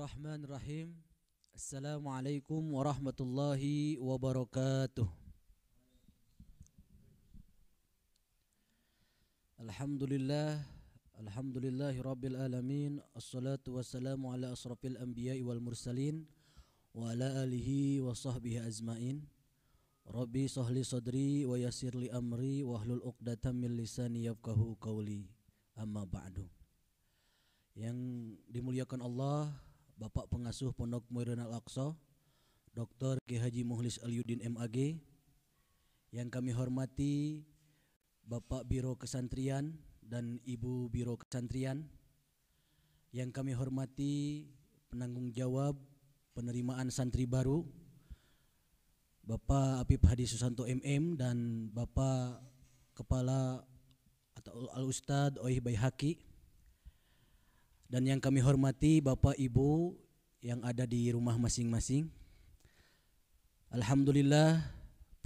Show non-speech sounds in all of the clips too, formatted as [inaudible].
Bismillahirrahmanirrahim. Assalamualaikum warahmatullahi wabarakatuh. Alhamdulillah Alhamdulillahi Rabbil Alamin Assalatu wassalamu ala asrafil anbiya wal mursalin Wa ala alihi wa sahbihi azmain Rabbi sahli sadri wa yasir li amri Wa ahlul uqdatan min lisani yafkahu qawli Amma ba'du Yang dimuliakan Allah Bapak Pengasuh Pondok Muirin Al-Aqsa, Dr. G. Haji Muhlis Aliuddin MAG, yang kami hormati Bapak Biro Kesantrian dan Ibu Biro Kesantrian, yang kami hormati penanggung jawab penerimaan santri baru, Bapak Apip Hadi Susanto MM dan Bapak Kepala atau Al-Ustadz Oih Haki, dan yang kami hormati Bapak Ibu yang ada di rumah masing-masing. Alhamdulillah,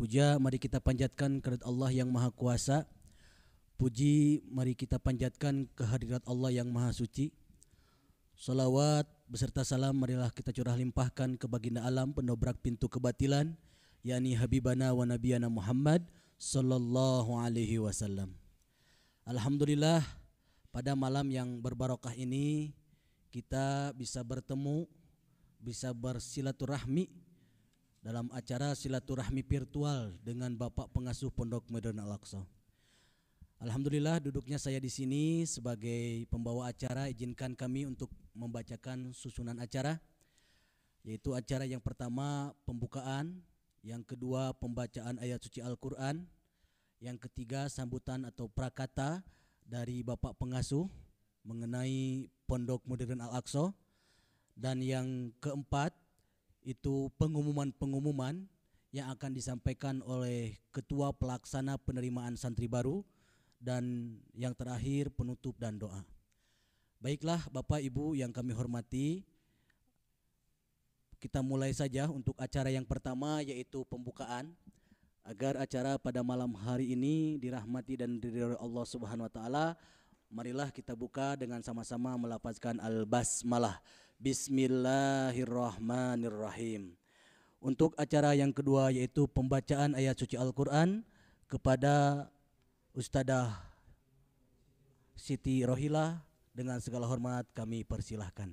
puja mari kita panjatkan kehadirat Allah yang Maha Kuasa. Puji mari kita panjatkan kehadirat Allah yang Maha Suci. Salawat beserta salam marilah kita curah limpahkan ke baginda alam pendobrak pintu kebatilan, yakni Habibana wa Nabiyana Muhammad sallallahu alaihi wasallam. Alhamdulillah, pada malam yang berbarokah ini kita bisa bertemu, bisa bersilaturahmi dalam acara silaturahmi virtual dengan Bapak Pengasuh Pondok Medan Al-Aqsa. Alhamdulillah duduknya saya di sini sebagai pembawa acara izinkan kami untuk membacakan susunan acara yaitu acara yang pertama pembukaan, yang kedua pembacaan ayat suci Al-Qur'an, yang ketiga sambutan atau prakata dari Bapak Pengasuh mengenai Pondok Modern Al-Aqsa dan yang keempat itu pengumuman-pengumuman yang akan disampaikan oleh Ketua Pelaksana Penerimaan Santri Baru dan yang terakhir penutup dan doa. Baiklah Bapak Ibu yang kami hormati, kita mulai saja untuk acara yang pertama yaitu pembukaan agar acara pada malam hari ini dirahmati dan diridhoi Allah Subhanahu wa taala. Marilah kita buka dengan sama-sama melafazkan al-basmalah. Bismillahirrahmanirrahim. Untuk acara yang kedua yaitu pembacaan ayat suci Al-Qur'an kepada Ustadah Siti Rohila dengan segala hormat kami persilahkan.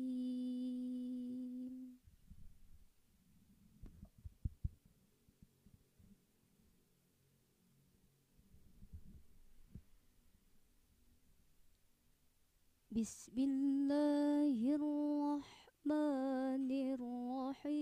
بسم الله الرحمن الرحيم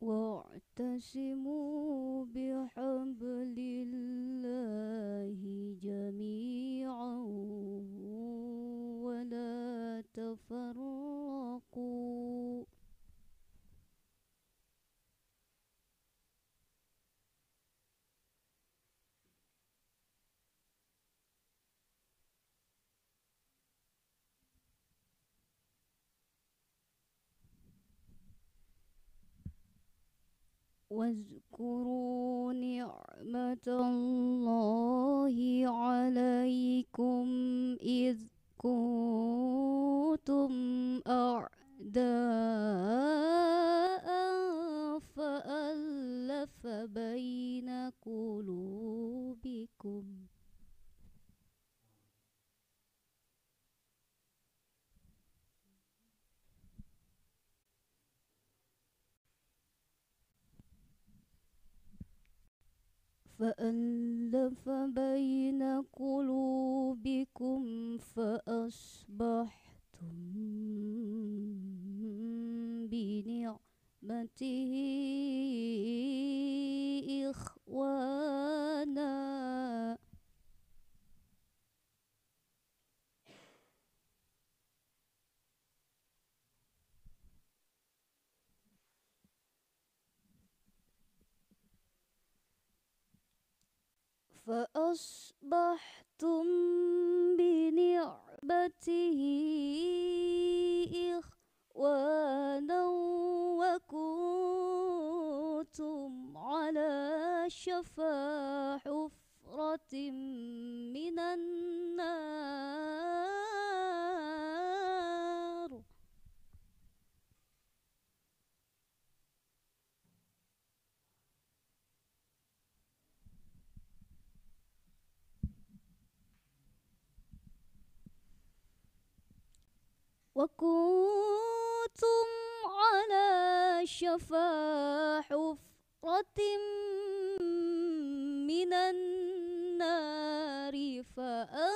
واعتصموا بحبل تفرقوا واذكروا نعمة الله عليكم إذ كنتم أعداء فألف بين قلوبكم فألف بين قلوبكم فأصبحتم بنعمته إخوانا فأصبحتم بنعمته إخوانا وكنتم على شفا حفرة من النار وكنتم على شفا حفرة من النار فأنتم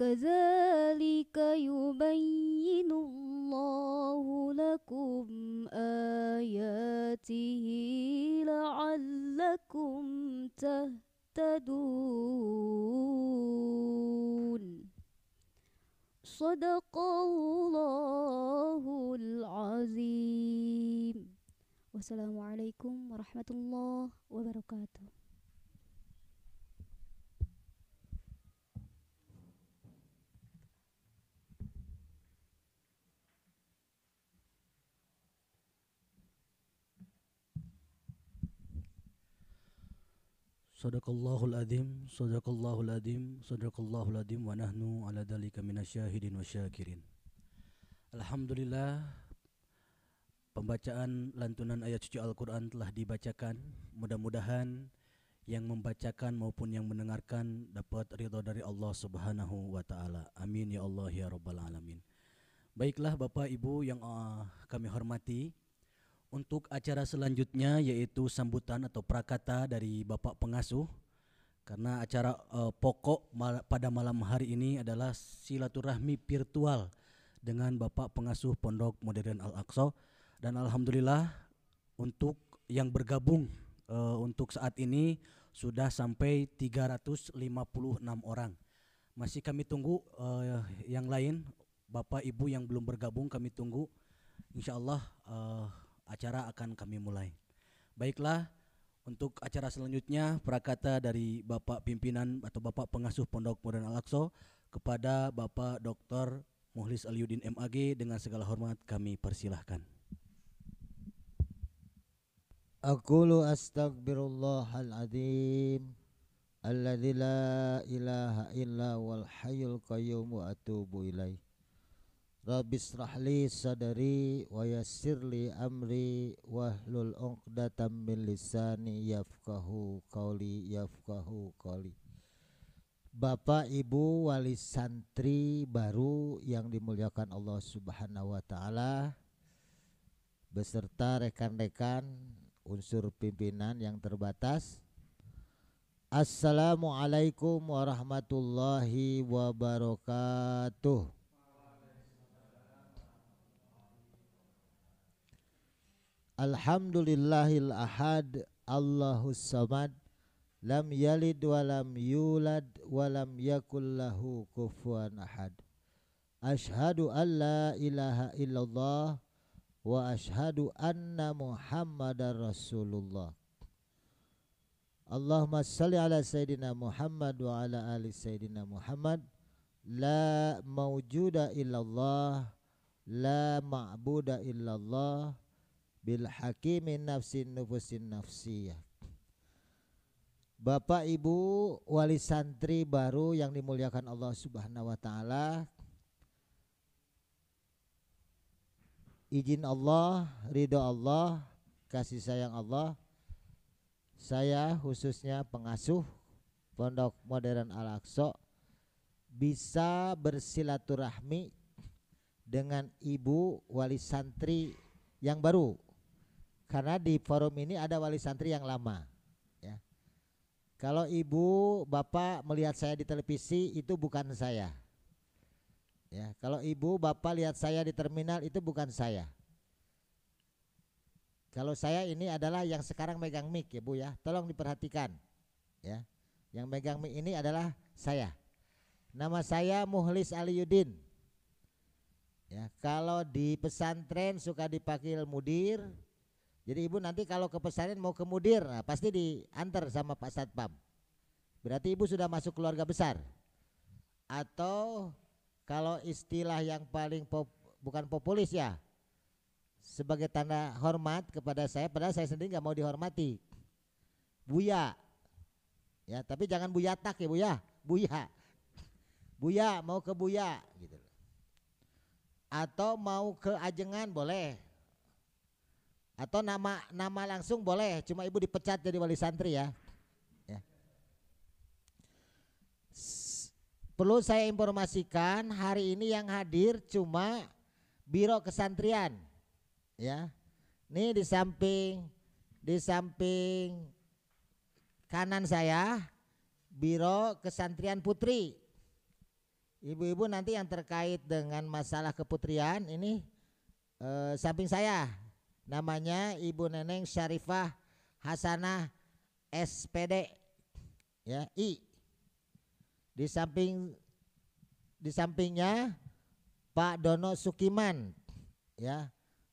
كذلك يبين الله لكم آياته لعلكم تهتدون صدق الله العظيم والسلام عليكم ورحمة الله وبركاته Sadaqallahul adzim, sadaqallahul adzim, sadaqallahul adzim wa nahnu ala dzalika minasyahidin wasyakirin. Alhamdulillah pembacaan lantunan ayat suci Al-Qur'an telah dibacakan. Mudah-mudahan yang membacakan maupun yang mendengarkan dapat ridha dari Allah Subhanahu wa taala. Amin ya Allah ya rabbal alamin. Baiklah Bapak Ibu yang uh, kami hormati, untuk acara selanjutnya yaitu sambutan atau prakata dari Bapak Pengasuh karena acara uh, pokok mal pada malam hari ini adalah silaturahmi virtual dengan Bapak Pengasuh Pondok Modern Al-Aqsa dan alhamdulillah untuk yang bergabung uh, untuk saat ini sudah sampai 356 orang. Masih kami tunggu uh, yang lain Bapak Ibu yang belum bergabung kami tunggu. Insya Allah uh, acara akan kami mulai. Baiklah, untuk acara selanjutnya prakata dari Bapak Pimpinan atau Bapak Pengasuh Pondok Modern Al-Aqsa kepada Bapak Dr. Muhlis Aliuddin MAG dengan segala hormat kami persilahkan. Aqulu astagfirullahal alladzi la ilaha illa wal hayyul qayyum wa atubu ilaih Rabbi Rahli sadari wa yassirli amri wahlul 'uqdatam min lisani yafqahu qawli yafqahu qawli Bapak Ibu wali santri baru yang dimuliakan Allah Subhanahu wa taala beserta rekan-rekan unsur pimpinan yang terbatas Assalamualaikum warahmatullahi wabarakatuh Alhamdulillahil ahad Allahus samad Lam yalid walam yulad walam yakullahu kufuan ahad Ashhadu an la ilaha illallah Wa ashhadu anna muhammadan rasulullah Allahumma salli ala Sayyidina Muhammad wa ala ali Sayyidina Muhammad La mawjuda illallah La ma'buda illallah bil hakimin nafsin nufusin nafsiyah Bapak Ibu wali santri baru yang dimuliakan Allah Subhanahu wa taala izin Allah, ridho Allah, kasih sayang Allah saya khususnya pengasuh Pondok Modern Al-Aqsa bisa bersilaturahmi dengan ibu wali santri yang baru karena di forum ini ada wali santri yang lama ya kalau ibu bapak melihat saya di televisi itu bukan saya ya kalau ibu bapak lihat saya di terminal itu bukan saya kalau saya ini adalah yang sekarang megang mic ya bu ya tolong diperhatikan ya yang megang mic ini adalah saya nama saya Muhlis Yudin. ya kalau di pesantren suka dipanggil mudir jadi ibu nanti kalau ke pesantren mau ke mudir, nah pasti diantar sama Pak Satpam. Berarti ibu sudah masuk keluarga besar. Atau kalau istilah yang paling pop, bukan populis ya, sebagai tanda hormat kepada saya, padahal saya sendiri nggak mau dihormati. Buya, ya tapi jangan buyatak ya buya, buya, buya mau ke buya gitu. Atau mau ke ajengan boleh, atau nama nama langsung boleh, cuma ibu dipecat jadi wali santri ya. ya. Perlu saya informasikan hari ini yang hadir cuma Biro Kesantrian. Ya. Ini di samping di samping kanan saya Biro Kesantrian Putri. Ibu-ibu nanti yang terkait dengan masalah keputrian ini eh, samping saya namanya Ibu Neneng Syarifah Hasanah SPD ya I di samping di sampingnya Pak Dono Sukiman ya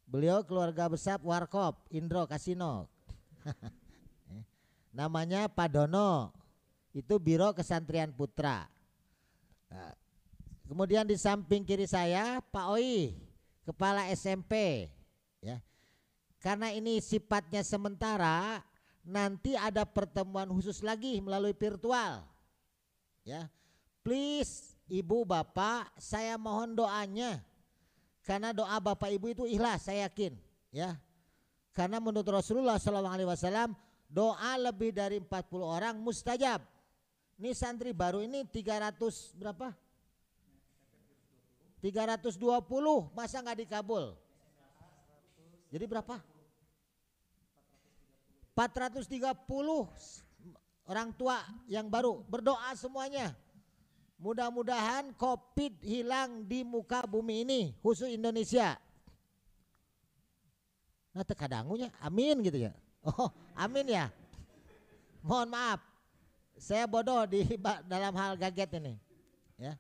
beliau keluarga besar Warkop Indro Kasino [laughs] namanya Pak Dono itu Biro Kesantrian Putra nah, kemudian di samping kiri saya Pak Oi Kepala SMP ya karena ini sifatnya sementara, nanti ada pertemuan khusus lagi melalui virtual. Ya. Please Ibu Bapak, saya mohon doanya. Karena doa Bapak Ibu itu ikhlas, saya yakin, ya. Karena menurut Rasulullah SAW doa lebih dari 40 orang mustajab. Ini santri baru ini 300 berapa? 320 masa nggak dikabul? Jadi berapa? 430 orang tua yang baru berdoa semuanya. Mudah-mudahan COVID hilang di muka bumi ini khusus Indonesia. Nah terkadang punya, amin gitu ya. Oh amin ya. Mohon maaf saya bodoh di dalam hal gaget ini. Ya.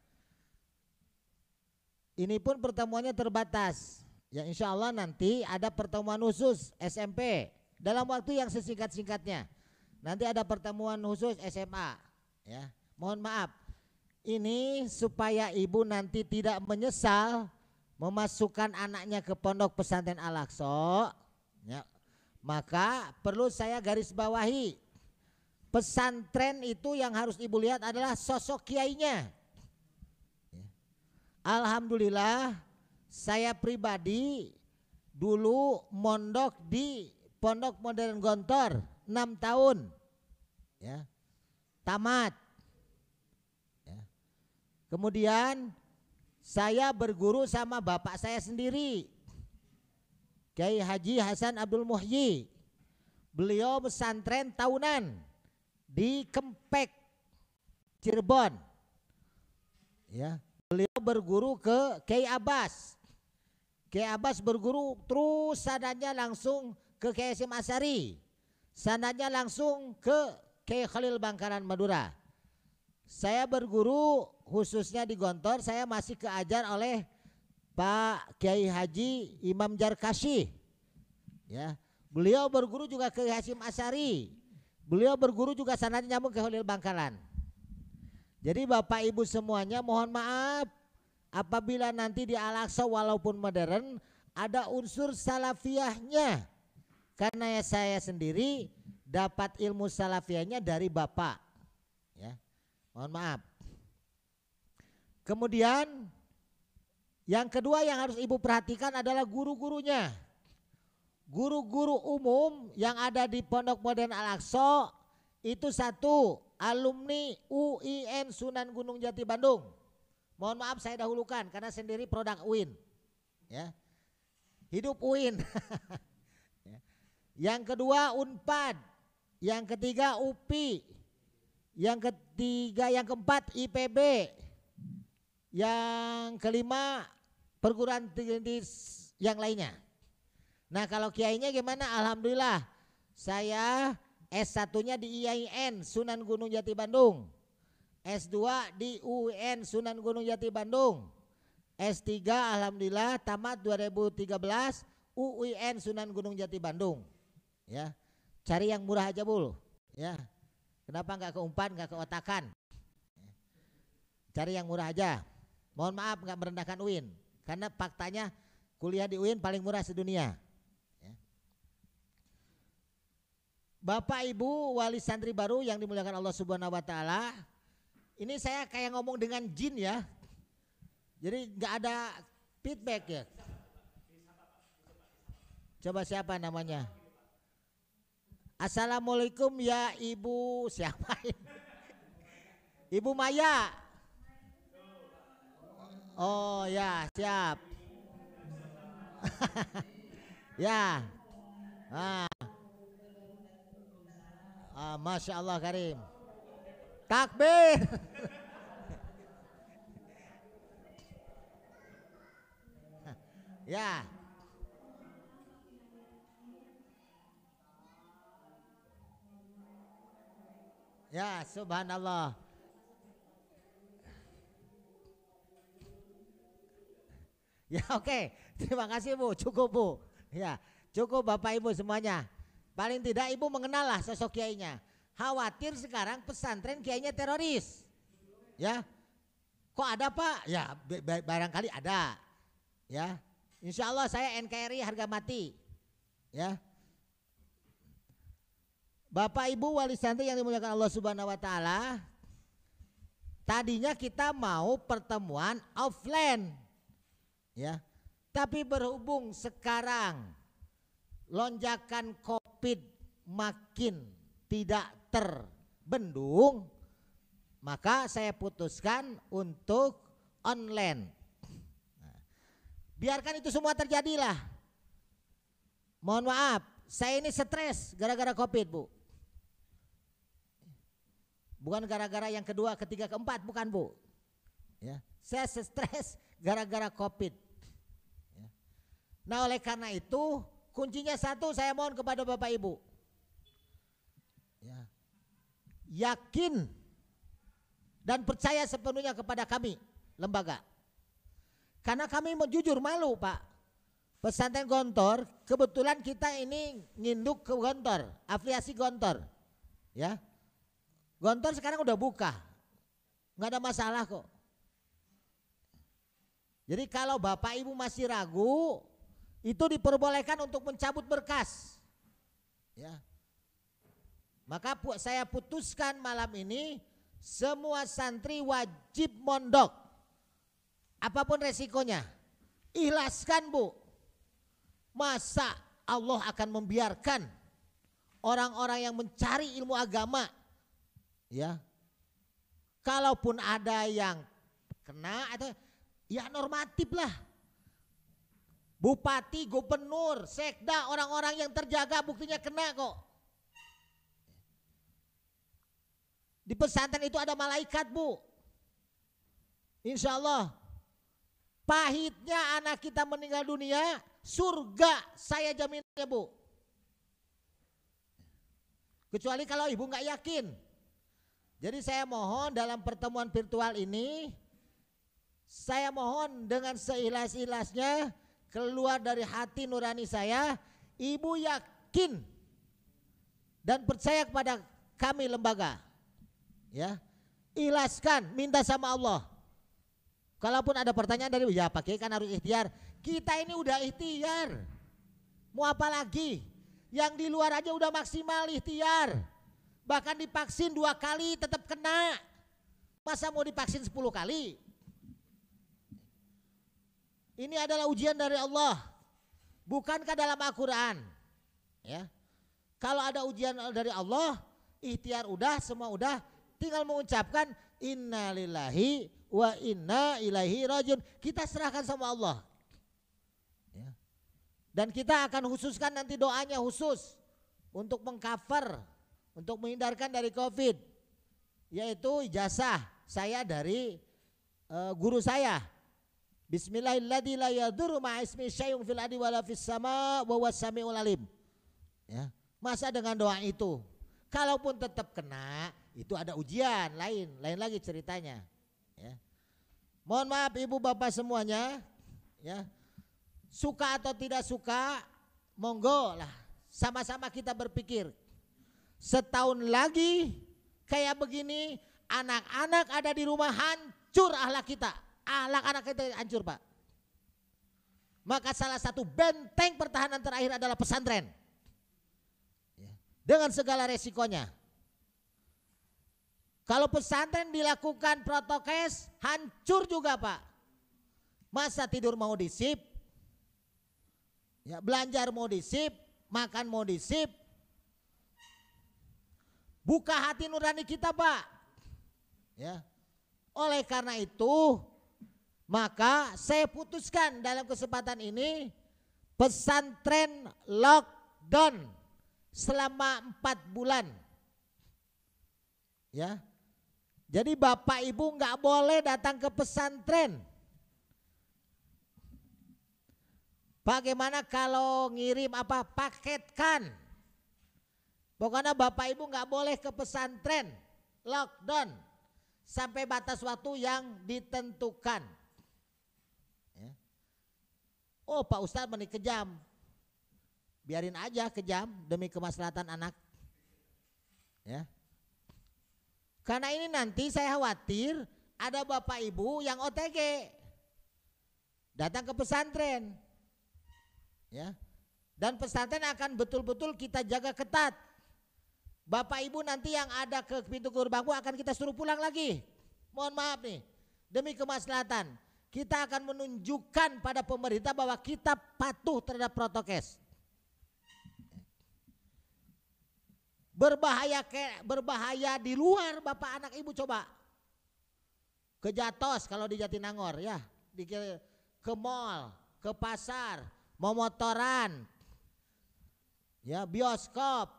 Ini pun pertemuannya terbatas. Ya insya Allah nanti ada pertemuan khusus SMP dalam waktu yang sesingkat-singkatnya. Nanti ada pertemuan khusus SMA ya. Mohon maaf. Ini supaya ibu nanti tidak menyesal memasukkan anaknya ke pondok pesantren Al-Aqsa. Ya. Maka perlu saya garis bawahi pesantren itu yang harus ibu lihat adalah sosok kiainya. Ya. Alhamdulillah saya pribadi dulu mondok di Pondok Modern Gontor 6 tahun. Ya. Tamat. Ya. Kemudian saya berguru sama bapak saya sendiri. Kiai Haji Hasan Abdul Muhyi. Beliau pesantren tahunan di Kempek, Cirebon. Ya, beliau berguru ke Kiai Abbas Kiai Abbas berguru terus sananya langsung ke Kiai Hasim Asari. Sananya langsung ke Kiai Khalil Bangkalan Madura. Saya berguru khususnya di Gontor, saya masih keajar oleh Pak Kiai Haji Imam Jarkasi. Ya, beliau berguru juga ke Hasim Asari. Beliau berguru juga sananya nyambung ke Khalil Bangkalan. Jadi Bapak Ibu semuanya mohon maaf apabila nanti di Al-Aqsa walaupun modern ada unsur salafiyahnya karena ya saya sendiri dapat ilmu salafiyahnya dari bapak ya mohon maaf kemudian yang kedua yang harus ibu perhatikan adalah guru-gurunya guru-guru umum yang ada di pondok modern Al-Aqsa itu satu alumni UIN Sunan Gunung Jati Bandung Mohon maaf saya dahulukan karena sendiri produk UIN. Ya. Hidup UIN. [laughs] Ya. yang kedua UNPAD, yang ketiga UPI, yang ketiga yang keempat IPB. Yang kelima perguruan tinggi yang lainnya. Nah, kalau kiainya gimana? Alhamdulillah. Saya S1-nya di IAIN Sunan Gunung Jati Bandung. S2 di UIN Sunan Gunung Jati Bandung. S3 alhamdulillah tamat 2013 UIN Sunan Gunung Jati Bandung. Ya. Cari yang murah aja bul, ya. Kenapa nggak enggak nggak otakan, Cari yang murah aja. Mohon maaf nggak merendahkan UIN, karena faktanya kuliah di UIN paling murah sedunia. Ya. Bapak Ibu wali santri baru yang dimuliakan Allah Subhanahu wa taala, ini saya kayak ngomong dengan jin ya. Jadi nggak ada feedback ya. Coba siapa namanya? Assalamualaikum ya ibu siapa [laughs] Ibu Maya. Oh ya siap. [laughs] ya. Ah. ah, masya Allah Karim. Takbir. ya. Ya, subhanallah. Ya, oke. Okay. Terima kasih, Bu. Cukup, Bu. Ya, cukup Bapak Ibu semuanya. Paling tidak Ibu mengenal lah sosok kiainya khawatir sekarang pesantren kayaknya teroris. Ya. Kok ada Pak? Ya barangkali ada. Ya. Insya Allah saya NKRI harga mati. Ya. Bapak Ibu wali santri yang dimuliakan Allah Subhanahu wa taala. Tadinya kita mau pertemuan offline. Ya. Tapi berhubung sekarang lonjakan Covid makin tidak terbendung, maka saya putuskan untuk online. biarkan itu semua terjadilah. Mohon maaf, saya ini stres gara-gara COVID, Bu. Bukan gara-gara yang kedua, ketiga, keempat, bukan, Bu. Ya, saya stres gara-gara COVID. Ya. Nah, oleh karena itu, kuncinya satu, saya mohon kepada Bapak Ibu yakin dan percaya sepenuhnya kepada kami lembaga. Karena kami mau jujur malu Pak. Pesantren Gontor, kebetulan kita ini nginduk ke Gontor, afiliasi Gontor. Ya. Gontor sekarang udah buka. nggak ada masalah kok. Jadi kalau Bapak Ibu masih ragu, itu diperbolehkan untuk mencabut berkas. Ya. Maka saya putuskan malam ini semua santri wajib mondok. Apapun resikonya. Ikhlaskan bu. Masa Allah akan membiarkan orang-orang yang mencari ilmu agama ya kalaupun ada yang kena atau ya normatif lah bupati gubernur sekda orang-orang yang terjaga buktinya kena kok Di pesantren itu ada malaikat bu. Insya Allah. Pahitnya anak kita meninggal dunia, surga saya jaminnya bu. Kecuali kalau ibu nggak yakin. Jadi saya mohon dalam pertemuan virtual ini, saya mohon dengan seilas-ilasnya keluar dari hati nurani saya, ibu yakin dan percaya kepada kami lembaga ya ilaskan minta sama Allah kalaupun ada pertanyaan dari ya pakai kan harus ikhtiar kita ini udah ikhtiar mau apa lagi yang di luar aja udah maksimal ikhtiar bahkan divaksin dua kali tetap kena masa mau divaksin sepuluh kali ini adalah ujian dari Allah bukankah dalam Al-Quran ya kalau ada ujian dari Allah ikhtiar udah semua udah tinggal mengucapkan innalillahi wa inna ilaihi rajun. Kita serahkan sama Allah. Ya. Dan kita akan khususkan nanti doanya khusus untuk mengcover, untuk menghindarkan dari Covid, yaitu ijazah saya dari uh, guru saya. Bismillahirrahmanirrahim. Ya. Masa dengan doa itu, kalaupun tetap kena, itu ada ujian lain, lain lagi ceritanya. Ya. Mohon maaf ibu bapak semuanya, ya suka atau tidak suka, monggo lah sama-sama kita berpikir setahun lagi kayak begini anak-anak ada di rumah hancur ahlak kita, ahlak anak kita hancur pak. Maka salah satu benteng pertahanan terakhir adalah pesantren. Ya. Dengan segala resikonya. Kalau pesantren dilakukan protokes, hancur juga Pak. Masa tidur mau disip? Ya, belajar mau disip, makan mau disip. Buka hati nurani kita Pak. Ya. Oleh karena itu, maka saya putuskan dalam kesempatan ini pesantren lockdown selama empat bulan. Ya, jadi bapak ibu nggak boleh datang ke pesantren. Bagaimana kalau ngirim apa paketkan? Pokoknya bapak ibu nggak boleh ke pesantren, lockdown sampai batas waktu yang ditentukan. Ya. Oh Pak Ustadz menik kejam, biarin aja kejam demi kemaslahatan anak. Ya. Karena ini nanti saya khawatir ada bapak ibu yang OTG datang ke pesantren. Ya. Dan pesantren akan betul-betul kita jaga ketat. Bapak ibu nanti yang ada ke pintu gerbangku akan kita suruh pulang lagi. Mohon maaf nih. Demi kemaslahatan, kita akan menunjukkan pada pemerintah bahwa kita patuh terhadap protokes. berbahaya ke berbahaya di luar bapak anak ibu coba ke Jatos kalau di Jatinangor ya di ke mall ke pasar mau motoran ya bioskop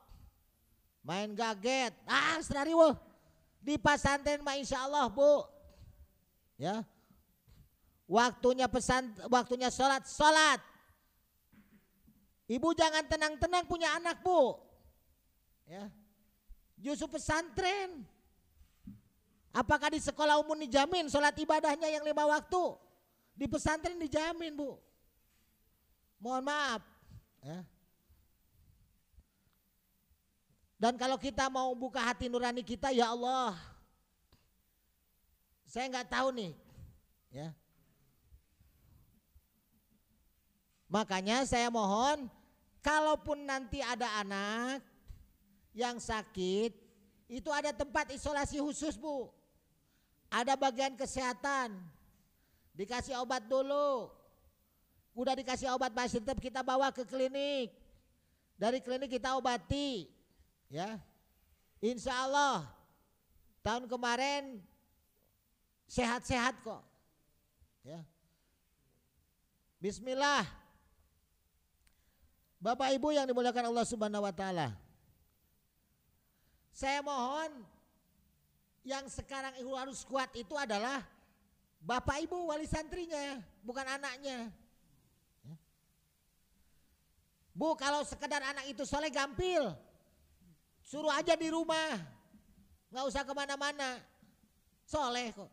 main gaget ah sedari wo di pesantren mah insya Allah bu ya waktunya pesan waktunya sholat sholat ibu jangan tenang-tenang punya anak bu ya justru pesantren apakah di sekolah umum dijamin sholat ibadahnya yang lima waktu di pesantren dijamin bu mohon maaf ya dan kalau kita mau buka hati nurani kita, ya Allah, saya nggak tahu nih, ya. Makanya saya mohon, kalaupun nanti ada anak yang sakit itu ada tempat isolasi khusus Bu. Ada bagian kesehatan. Dikasih obat dulu. Udah dikasih obat masih tetap kita bawa ke klinik. Dari klinik kita obati. Ya. Insya Allah tahun kemarin sehat-sehat kok. Ya. Bismillah. Bapak Ibu yang dimuliakan Allah Subhanahu wa taala. Saya mohon yang sekarang ibu harus kuat itu adalah bapak ibu wali santrinya, bukan anaknya. Ya. Bu kalau sekedar anak itu soleh gampil, suruh aja di rumah, nggak usah kemana-mana, soleh kok.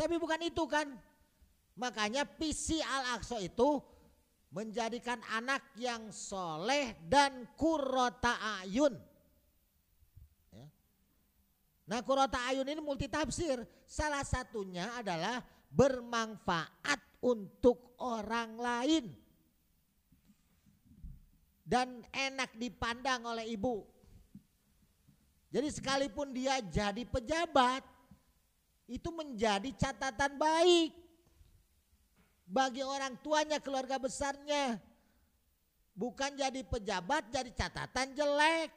Tapi bukan itu kan, makanya PC Al-Aqsa itu menjadikan anak yang soleh dan kurota ayun Nah kurota ayun ini multi tafsir. Salah satunya adalah bermanfaat untuk orang lain. Dan enak dipandang oleh ibu. Jadi sekalipun dia jadi pejabat, itu menjadi catatan baik bagi orang tuanya, keluarga besarnya. Bukan jadi pejabat, jadi catatan jelek,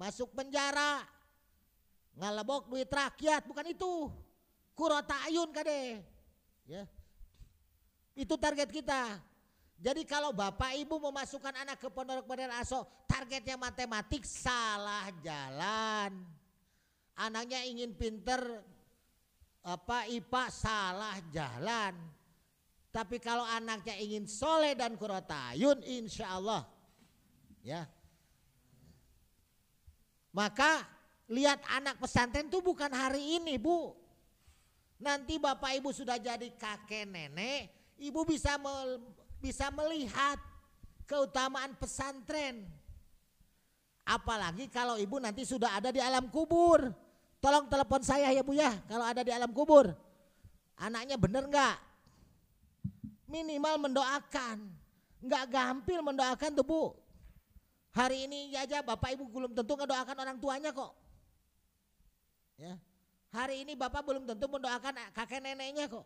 masuk penjara ngalabok duit rakyat bukan itu kurota ayun kade ya itu target kita jadi kalau bapak ibu memasukkan anak ke pondok pesantren aso targetnya matematik salah jalan anaknya ingin pinter apa IPA salah jalan tapi kalau anaknya ingin soleh dan kurota insya Allah ya maka lihat anak pesantren tuh bukan hari ini bu. Nanti bapak ibu sudah jadi kakek nenek, ibu bisa me, bisa melihat keutamaan pesantren. Apalagi kalau ibu nanti sudah ada di alam kubur. Tolong telepon saya ya bu ya kalau ada di alam kubur. Anaknya bener nggak? Minimal mendoakan. Nggak gampil mendoakan tuh bu. Hari ini aja bapak ibu belum tentu ngedoakan orang tuanya kok. Ya. Hari ini Bapak belum tentu mendoakan kakek neneknya kok.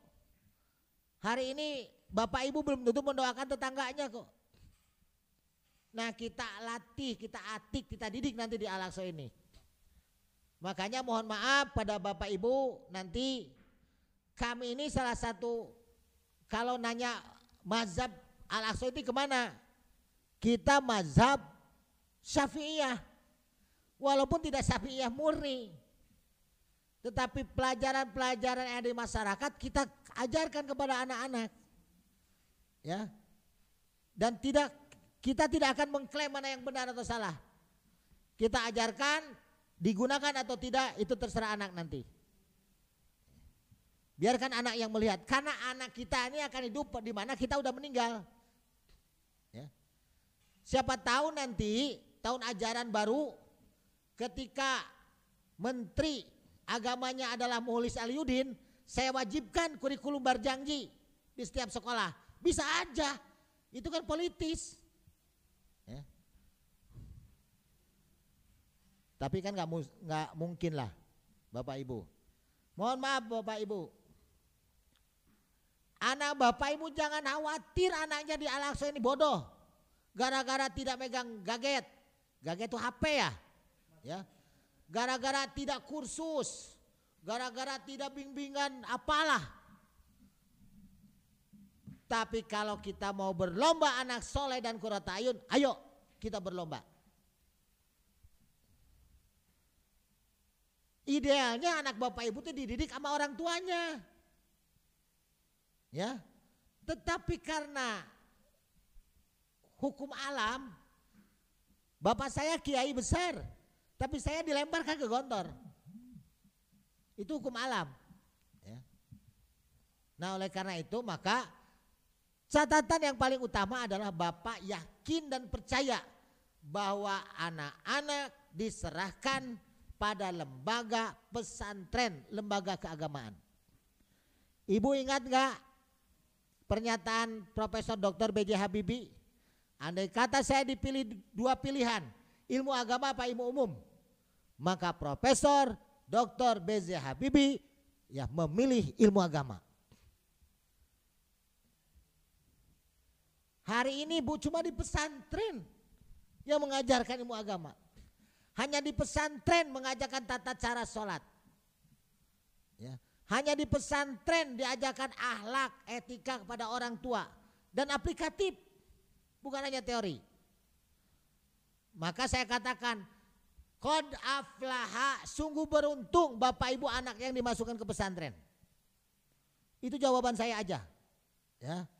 Hari ini Bapak Ibu belum tentu mendoakan tetangganya kok. Nah kita latih, kita atik, kita didik nanti di al ini. Makanya mohon maaf pada Bapak Ibu nanti kami ini salah satu kalau nanya mazhab Al-Aqsa itu kemana? Kita mazhab Syafi'iyah. Walaupun tidak Syafi'iyah murni. Tetapi pelajaran-pelajaran yang ada di masyarakat kita ajarkan kepada anak-anak. Ya. Dan tidak kita tidak akan mengklaim mana yang benar atau salah. Kita ajarkan digunakan atau tidak itu terserah anak nanti. Biarkan anak yang melihat karena anak kita ini akan hidup di mana kita sudah meninggal. Ya. Siapa tahu nanti tahun ajaran baru ketika menteri agamanya adalah Muhlis Yudin. saya wajibkan kurikulum berjanji di setiap sekolah. Bisa aja, itu kan politis. Ya. Tapi kan nggak nggak mungkin lah, Bapak Ibu. Mohon maaf Bapak Ibu. Anak Bapak Ibu jangan khawatir anaknya di al ini bodoh. Gara-gara tidak megang gaget. Gaget itu HP ya. Ya gara-gara tidak kursus, gara-gara tidak bimbingan apalah. Tapi kalau kita mau berlomba anak soleh dan kuratayun, ayo kita berlomba. Idealnya anak bapak ibu itu dididik sama orang tuanya. Ya. Tetapi karena hukum alam bapak saya kiai besar tapi saya dilemparkan ke gontor. Itu hukum alam. Ya. Nah oleh karena itu maka catatan yang paling utama adalah Bapak yakin dan percaya bahwa anak-anak diserahkan pada lembaga pesantren, lembaga keagamaan. Ibu ingat nggak pernyataan Profesor Dr. B.J. Habibie? Andai kata saya dipilih dua pilihan, ilmu agama apa ilmu umum? Maka Profesor Dr. BZ Habibi ya memilih ilmu agama. Hari ini Bu cuma di pesantren yang mengajarkan ilmu agama. Hanya di pesantren mengajarkan tata cara sholat. Ya. Hanya di pesantren diajarkan ahlak, etika kepada orang tua. Dan aplikatif, bukan hanya teori. Maka saya katakan Kod aflaha, sungguh beruntung Bapak Ibu anak yang dimasukkan ke pesantren. Itu jawaban saya aja. Ya.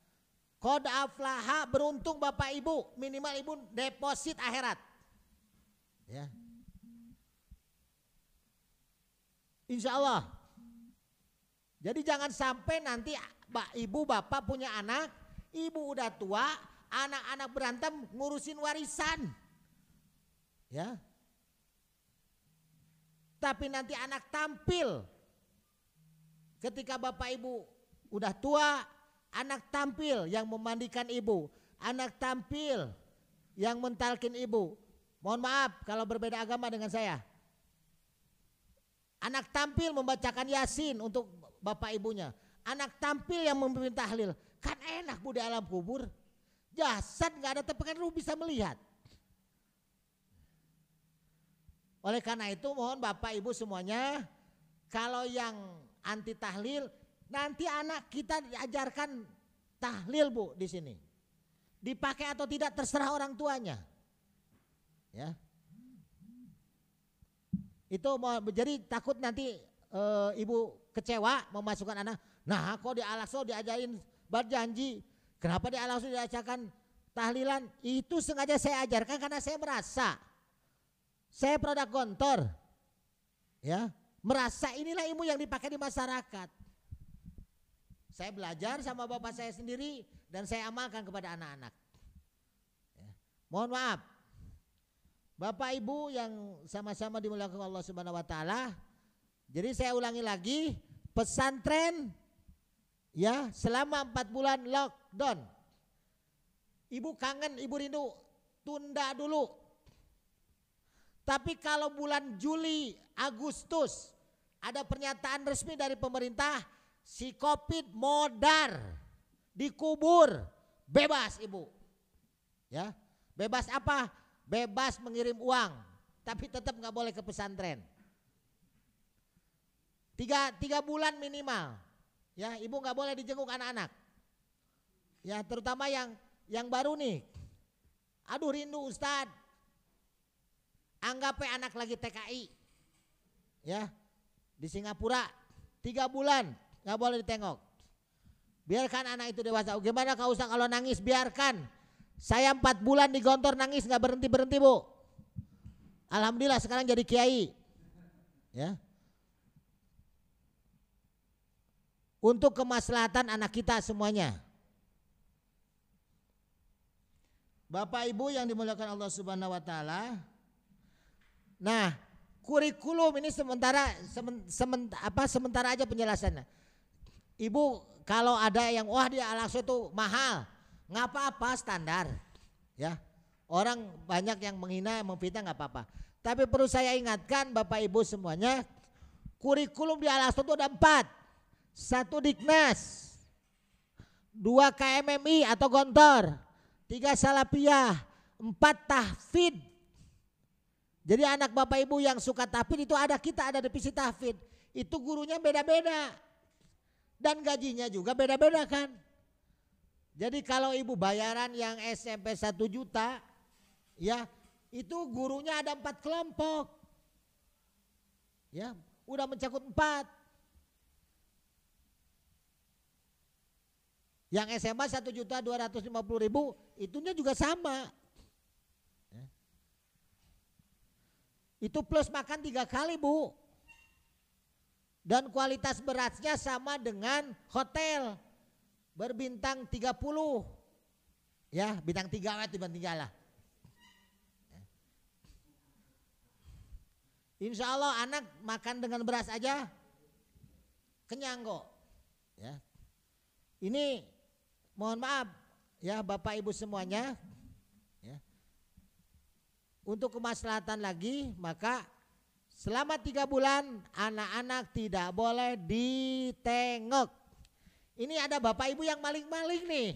Kod aflaha, beruntung Bapak Ibu, minimal Ibu deposit akhirat. Ya. Insya Allah. Jadi jangan sampai nanti bapak ibu bapak punya anak, ibu udah tua, anak-anak berantem ngurusin warisan. Ya, tapi nanti anak tampil ketika bapak ibu udah tua anak tampil yang memandikan ibu anak tampil yang mentalkin ibu mohon maaf kalau berbeda agama dengan saya anak tampil membacakan yasin untuk bapak ibunya anak tampil yang memimpin tahlil kan enak bu di alam kubur jasad gak ada tapi kan lu bisa melihat Oleh karena itu mohon Bapak Ibu semuanya kalau yang anti tahlil nanti anak kita diajarkan tahlil Bu di sini. Dipakai atau tidak terserah orang tuanya. Ya. Itu mau jadi takut nanti e, ibu kecewa memasukkan anak. Nah, kok di Al-Aqsa diajarin berjanji. Kenapa di Al-Aqsa diajarkan tahlilan? Itu sengaja saya ajarkan karena saya merasa saya produk kantor, Ya, merasa inilah ilmu yang dipakai di masyarakat. Saya belajar sama bapak saya sendiri dan saya amalkan kepada anak-anak. Ya. Mohon maaf. Bapak Ibu yang sama-sama dimuliakan Allah Subhanahu wa taala. Jadi saya ulangi lagi, pesantren ya selama empat bulan lockdown. Ibu kangen, ibu rindu, tunda dulu tapi kalau bulan Juli, Agustus ada pernyataan resmi dari pemerintah si Covid modar dikubur bebas Ibu. Ya. Bebas apa? Bebas mengirim uang, tapi tetap nggak boleh ke pesantren. Tiga, tiga bulan minimal. Ya, ibu nggak boleh dijenguk anak-anak. Ya, terutama yang yang baru nih. Aduh rindu Ustadz, Anggapnya anak lagi TKI. Ya. Di Singapura. Tiga bulan. nggak boleh ditengok. Biarkan anak itu dewasa. Oh, gimana kau usah kalau nangis biarkan. Saya empat bulan di kantor nangis nggak berhenti-berhenti bu. Alhamdulillah sekarang jadi kiai. Ya. Untuk kemaslahatan anak kita semuanya. Bapak Ibu yang dimuliakan Allah Subhanahu wa taala, Nah, kurikulum ini sementara semen, semen, apa sementara aja penjelasannya. Ibu kalau ada yang wah dia alakso itu mahal, nggak apa-apa standar, ya. Orang banyak yang menghina, memfitnah nggak apa-apa. Tapi perlu saya ingatkan Bapak Ibu semuanya, kurikulum di alakso itu ada empat. Satu Diknas, dua KMMI atau Gontor, tiga Salafiyah, empat Tahfid, jadi anak bapak ibu yang suka tahfid itu ada kita ada divisi tahfid. Itu gurunya beda-beda. Dan gajinya juga beda-beda kan. Jadi kalau ibu bayaran yang SMP 1 juta ya itu gurunya ada empat kelompok. Ya, udah mencakup empat. Yang SMA 1 juta 250 ribu, itunya juga sama. Itu plus makan tiga kali bu. Dan kualitas beratnya sama dengan hotel berbintang 30. Ya bintang 3 lah bintang 3 lah. Ya. Insya Allah anak makan dengan beras aja kenyang kok. Ya. Ini mohon maaf ya Bapak Ibu semuanya untuk kemaslahatan lagi maka selama tiga bulan anak-anak tidak boleh ditengok. Ini ada bapak ibu yang maling-maling nih.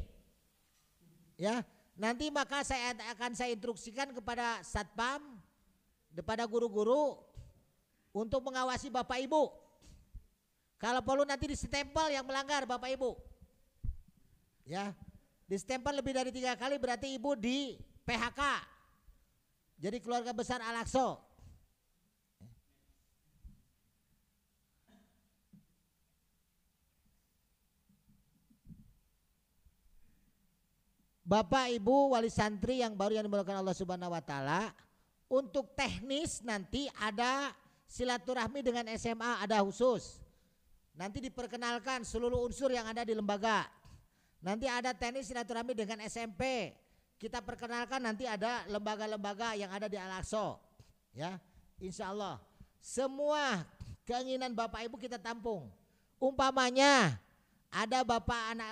Ya, nanti maka saya akan saya instruksikan kepada satpam, kepada guru-guru untuk mengawasi bapak ibu. Kalau perlu nanti disetempel yang melanggar bapak ibu. Ya, Disetempel lebih dari tiga kali berarti ibu di PHK jadi keluarga besar Alakso, Bapak Ibu wali santri yang baru yang dimulakan Allah Subhanahu wa taala, untuk teknis nanti ada silaturahmi dengan SMA ada khusus. Nanti diperkenalkan seluruh unsur yang ada di lembaga. Nanti ada teknis silaturahmi dengan SMP, kita perkenalkan nanti ada lembaga-lembaga yang ada di Al-Aqsa ya insya Allah semua keinginan Bapak Ibu kita tampung umpamanya ada bapak anak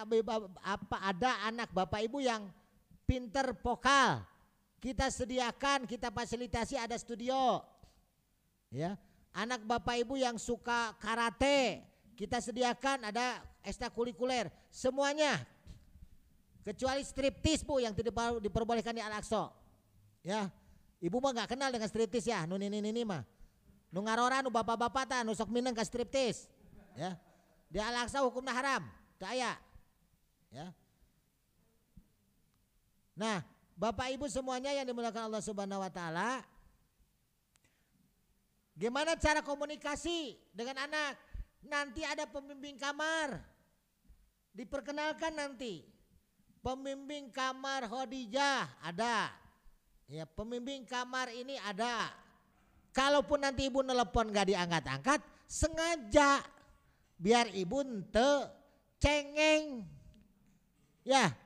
apa ada anak Bapak Ibu yang pinter vokal kita sediakan kita fasilitasi ada studio ya anak Bapak Ibu yang suka karate kita sediakan ada ekstrakurikuler semuanya Kecuali striptis bu yang tidak diperbolehkan di Al-Aqsa. Ya, ibu mah nggak kenal dengan striptis ya, Nun ini ini mah. Nu ngaroran, nu bapak-bapak ta nu sok mineng ke striptis. Ya. Di Al-Aqsa hukumnya haram, kayak. Ya. Nah, Bapak Ibu semuanya yang dimuliakan Allah Subhanahu wa taala, gimana cara komunikasi dengan anak? Nanti ada pembimbing kamar. Diperkenalkan nanti Pembimbing kamar Khadijah ada. Ya, pembimbing kamar ini ada. Kalaupun nanti ibu nelpon gak diangkat-angkat, sengaja biar ibu nte cengeng. Ya,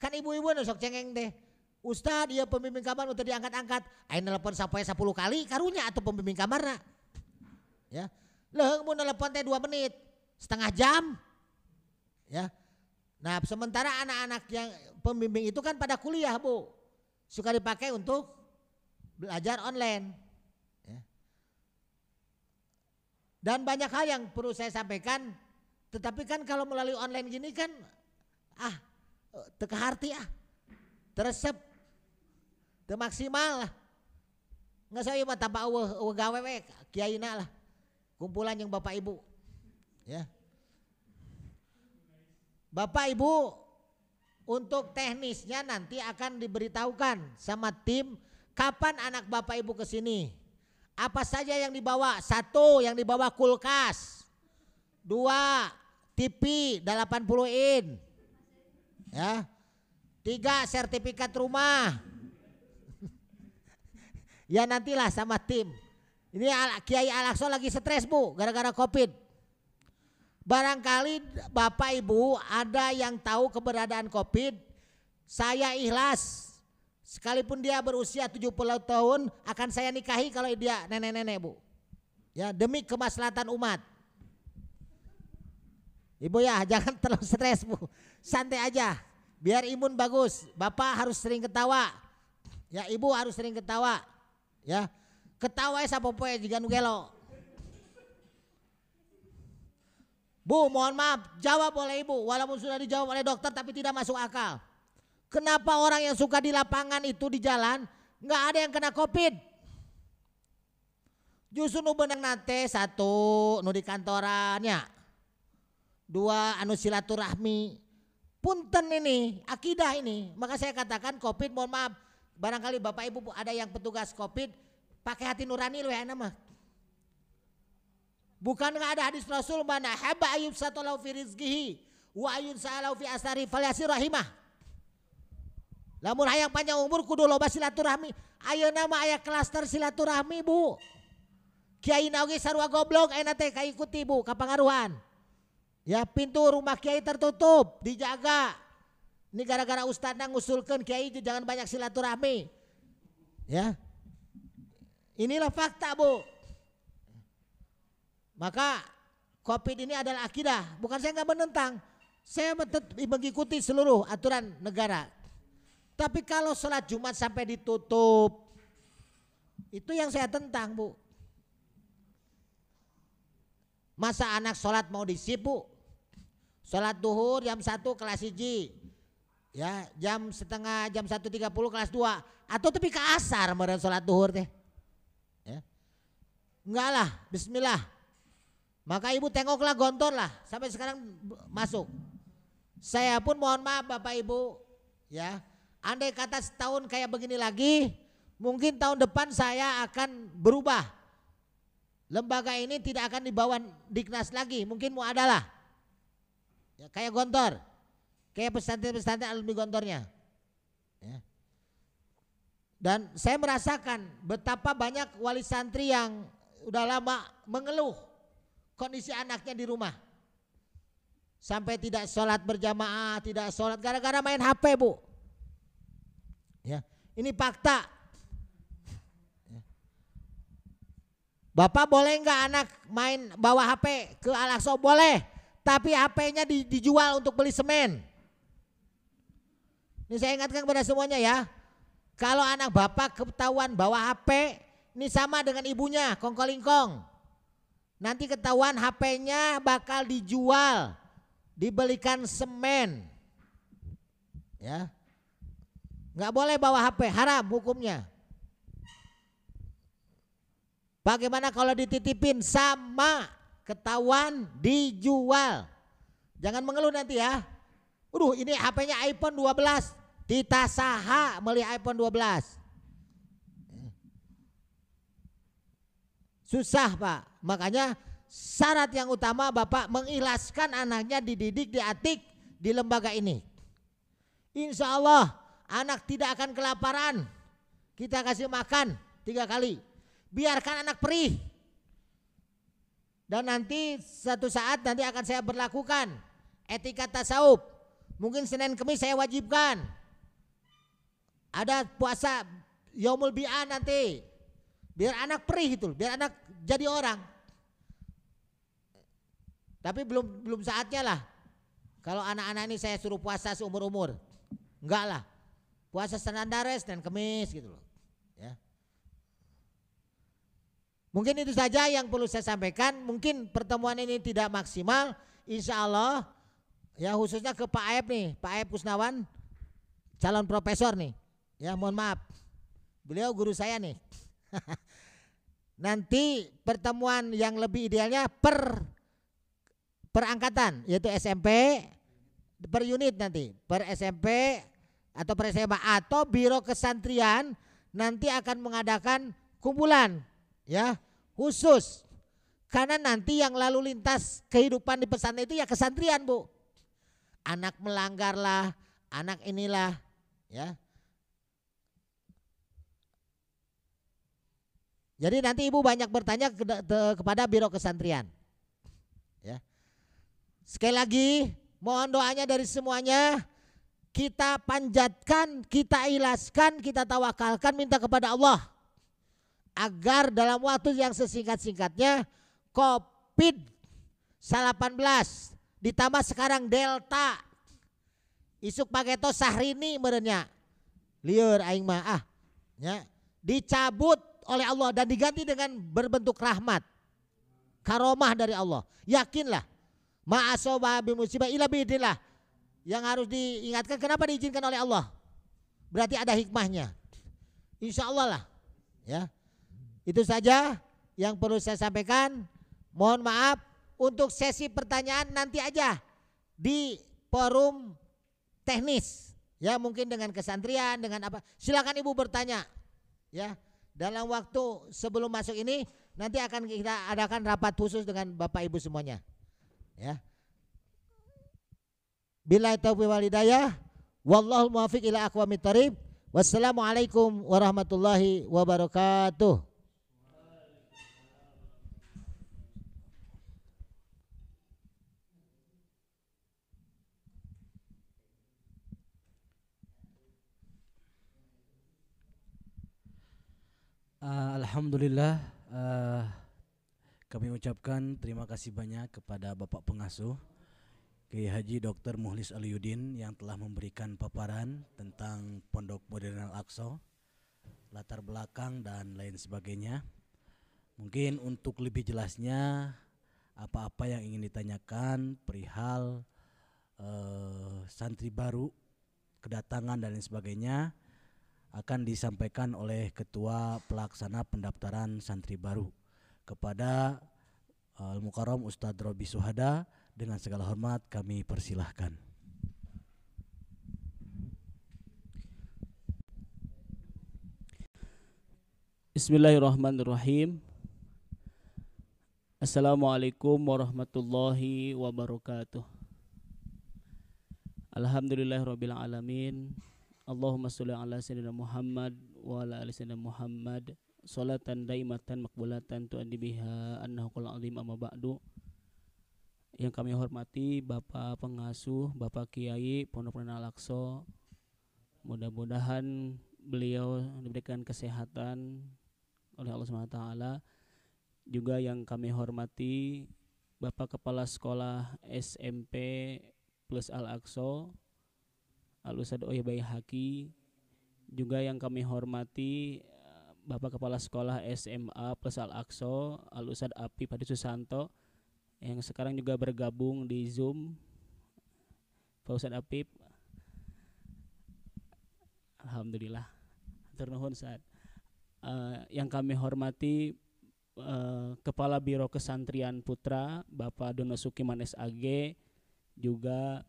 kan ibu-ibu nusok cengeng deh. Ustadz dia pembimbing kamar udah diangkat-angkat. Ayo nelpon sampai 10 kali, karunya atau pembimbing kamarna. Ya, leheng mau nelpon teh 2 menit, setengah jam. Ya, Nah, sementara anak-anak yang pembimbing itu kan pada kuliah, Bu. Suka dipakai untuk belajar online. Ya. Dan banyak hal yang perlu saya sampaikan, tetapi kan kalau melalui online gini kan, ah, teka hati ah, teresep, Termaksimal lah. Nggak saya mah tambah uwe gawe kiai lah, kumpulan yang bapak ibu. Ya. Bapak Ibu untuk teknisnya nanti akan diberitahukan sama tim kapan anak Bapak Ibu ke sini. Apa saja yang dibawa? Satu yang dibawa kulkas. Dua TV 80 in. Ya. Tiga sertifikat rumah. [laughs] ya nantilah sama tim. Ini Kiai Alakso lagi stres Bu gara-gara Covid. Barangkali Bapak Ibu ada yang tahu keberadaan COVID. Saya ikhlas. Sekalipun dia berusia 70 tahun akan saya nikahi kalau dia nenek-nenek Bu. Ya, demi kemaslahatan umat. Ibu ya, [laughs] jangan terlalu stres Bu. Santai aja. Biar imun bagus. Bapak harus sering ketawa. Ya, ibu harus sering ketawa. Ya. Ketawa ya ya jangan gelo. Bu, mohon maaf, jawab oleh ibu. Walaupun sudah dijawab oleh dokter, tapi tidak masuk akal. Kenapa orang yang suka di lapangan itu di jalan nggak ada yang kena covid? Justru nu benang nate satu nu di kantorannya, dua anu silaturahmi. Punten ini akidah ini, maka saya katakan covid mohon maaf barangkali bapak ibu ada yang petugas covid pakai hati nurani loh, ya mah Bukan Bukankah ada hadis Rasul mana haba ayub satu fi rizkihi wa ayun salau fi asari falyasir rahimah. Lamun hayang panjang umur kudu loba silaturahmi. Ayo nama ayah klaster silaturahmi bu. Kiai naugi sarwa goblok enaknya teh ikuti bu kapangaruhan. Ya pintu rumah kiai tertutup dijaga. Ini gara-gara ustadz ngusulkan kiai jangan banyak silaturahmi. Ya. Inilah fakta bu. Maka COVID ini adalah akidah. Bukan saya nggak menentang. Saya mengikuti seluruh aturan negara. Tapi kalau sholat Jumat sampai ditutup, itu yang saya tentang bu. Masa anak sholat mau disipu? Sholat duhur jam 1 kelas 1 ya jam setengah jam 1.30 kelas 2 atau tapi ke asar meren sholat duhur teh ya enggak lah bismillah maka ibu tengoklah gontor lah sampai sekarang masuk. Saya pun mohon maaf Bapak Ibu ya. Andai kata setahun kayak begini lagi, mungkin tahun depan saya akan berubah. Lembaga ini tidak akan dibawa Diknas lagi, mungkin mau adalah. Ya, kayak gontor. Kayak pesantren-pesantren alumni gontornya. Ya. Dan saya merasakan betapa banyak wali santri yang udah lama mengeluh kondisi anaknya di rumah. Sampai tidak sholat berjamaah, tidak sholat gara-gara main HP bu. Ya, ini fakta. Ya. Bapak boleh nggak anak main bawa HP ke Al Aqsa? Boleh, tapi HP-nya dijual untuk beli semen. Ini saya ingatkan kepada semuanya ya. Kalau anak bapak ketahuan bawa HP, ini sama dengan ibunya, kongkolingkong. -kong. Nanti ketahuan HP-nya bakal dijual, dibelikan semen. Ya. Nggak boleh bawa HP, haram hukumnya. Bagaimana kalau dititipin sama ketahuan dijual. Jangan mengeluh nanti ya. Aduh ini HP-nya iPhone 12. Tita Saha beli iPhone 12. Susah pak. Makanya syarat yang utama Bapak mengilaskan anaknya dididik diatik di lembaga ini. Insya Allah anak tidak akan kelaparan. Kita kasih makan tiga kali. Biarkan anak perih. Dan nanti satu saat nanti akan saya berlakukan etika tasawuf. Mungkin Senin Kemis saya wajibkan. Ada puasa yomul Bi'an nanti. Biar anak perih itu, biar anak jadi orang. Tapi belum belum saatnya lah. Kalau anak-anak ini saya suruh puasa seumur-umur. Enggak lah. Puasa dares dan kemis gitu loh. Ya. Mungkin itu saja yang perlu saya sampaikan. Mungkin pertemuan ini tidak maksimal. Insya Allah ya khususnya ke Pak Aep nih, Pak Aep Kusnawan calon profesor nih. Ya mohon maaf. Beliau guru saya nih. [laughs] Nanti pertemuan yang lebih idealnya per perangkatan yaitu SMP per unit nanti per SMP atau per SMA atau biro kesantrian nanti akan mengadakan kumpulan ya khusus karena nanti yang lalu lintas kehidupan di pesantren itu ya kesantrian bu anak melanggar lah anak inilah ya jadi nanti ibu banyak bertanya ke, ke, kepada biro kesantrian Sekali lagi, mohon doanya dari semuanya. Kita panjatkan, kita ilaskan, kita tawakalkan minta kepada Allah agar dalam waktu yang sesingkat-singkatnya COVID 19 ditambah sekarang Delta isuk paketo ini merenya liur aing mah ah. ya dicabut oleh Allah dan diganti dengan berbentuk rahmat karomah dari Allah yakinlah Ma'asoba bimusibah ila bidillah. Yang harus diingatkan kenapa diizinkan oleh Allah. Berarti ada hikmahnya. Insya Allah lah. Ya. Itu saja yang perlu saya sampaikan. Mohon maaf untuk sesi pertanyaan nanti aja di forum teknis. Ya mungkin dengan kesantrian, dengan apa. Silakan Ibu bertanya. Ya dalam waktu sebelum masuk ini nanti akan kita adakan rapat khusus dengan Bapak Ibu semuanya ya. Bila taufiq wal hidayah, wallahul muwaffiq ila aqwamit tariq. Wassalamualaikum warahmatullahi wabarakatuh. Uh, Alhamdulillah uh, kami ucapkan terima kasih banyak kepada Bapak Pengasuh Kiai Haji Dr. Muhlis Aliuddin yang telah memberikan paparan tentang Pondok Modern Al-Aqsa, latar belakang dan lain sebagainya. Mungkin untuk lebih jelasnya apa-apa yang ingin ditanyakan perihal eh, santri baru, kedatangan dan lain sebagainya akan disampaikan oleh Ketua Pelaksana Pendaftaran Santri Baru kepada eh, Al Mukarram Ustadz Robi Suhada dengan segala hormat kami persilahkan. Bismillahirrahmanirrahim. Assalamualaikum warahmatullahi wabarakatuh. Alhamdulillahirabbil alamin. Allahumma salli ala sayyidina Muhammad wa ala ali sayyidina Muhammad salatan daimatan makbulatan di biha annahu qul azim amma ba'du yang kami hormati Bapak Pengasuh, Bapak Kiai Pondok Pesantren al Mudah-mudahan beliau diberikan kesehatan oleh Allah taala juga yang kami hormati Bapak Kepala Sekolah SMP Plus Al-Aqsa Al-Ustadz Oyebay Haki juga yang kami hormati Bapak Kepala Sekolah SMA Pesal Al Alusad Al Api Padi Susanto yang sekarang juga bergabung di Zoom Fauzan Api Apip Alhamdulillah Ternuhun saat uh, eh, yang kami hormati uh, Kepala Biro Kesantrian Putra Bapak Dono Sukiman AG juga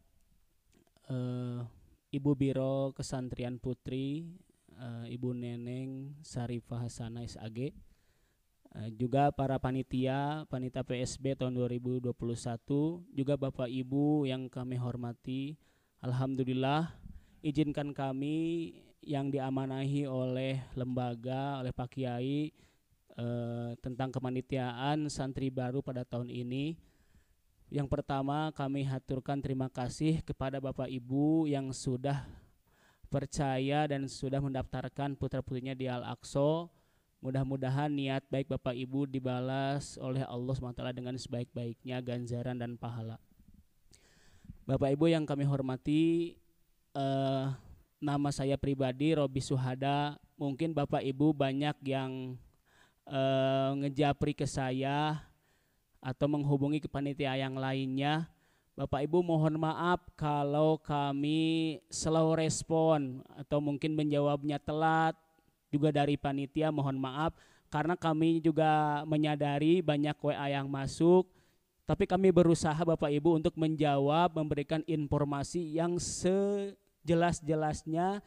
uh, Ibu Biro Kesantrian Putri uh, Ibu Neneng Sarifah Hasanah SAG uh, eh, juga para panitia panitia PSB tahun 2021 juga Bapak Ibu yang kami hormati Alhamdulillah izinkan kami yang diamanahi oleh lembaga oleh Pak Kiai uh, tentang kemanitiaan santri baru pada tahun ini. Yang pertama kami haturkan terima kasih kepada Bapak Ibu yang sudah percaya dan sudah mendaftarkan putra-putrinya di Al-Aqsa. Mudah-mudahan niat baik Bapak Ibu dibalas oleh Allah SWT dengan sebaik-baiknya ganjaran dan pahala. Bapak Ibu yang kami hormati, eh, nama saya pribadi Robi Suhada. Mungkin Bapak Ibu banyak yang eh, ngejapri ke saya atau menghubungi ke panitia yang lainnya Bapak Ibu mohon maaf kalau kami slow respon atau mungkin menjawabnya telat juga dari panitia mohon maaf karena kami juga menyadari banyak WA yang masuk tapi kami berusaha Bapak Ibu untuk menjawab memberikan informasi yang sejelas-jelasnya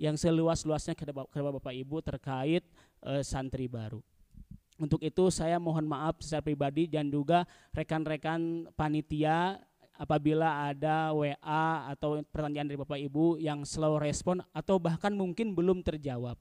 yang seluas-luasnya kepada Bapak Ibu terkait e, santri baru. Untuk itu saya mohon maaf secara pribadi dan juga rekan-rekan panitia apabila ada WA atau pertanyaan dari Bapak Ibu yang slow respon atau bahkan mungkin belum terjawab.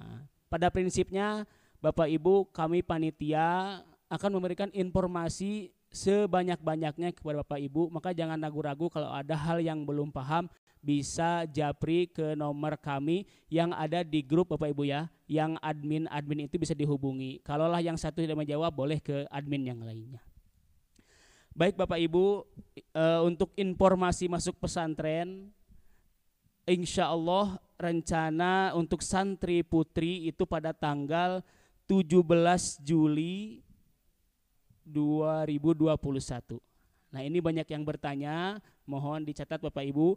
Nah, pada prinsipnya Bapak Ibu kami panitia akan memberikan informasi sebanyak-banyaknya kepada Bapak Ibu, maka jangan ragu-ragu kalau ada hal yang belum paham bisa japri ke nomor kami yang ada di grup Bapak Ibu ya, yang admin-admin itu bisa dihubungi. Kalaulah yang satu tidak menjawab boleh ke admin yang lainnya. Baik Bapak Ibu, uh, untuk informasi masuk pesantren, insya Allah rencana untuk santri putri itu pada tanggal 17 Juli 2021. Nah ini banyak yang bertanya, mohon dicatat Bapak Ibu.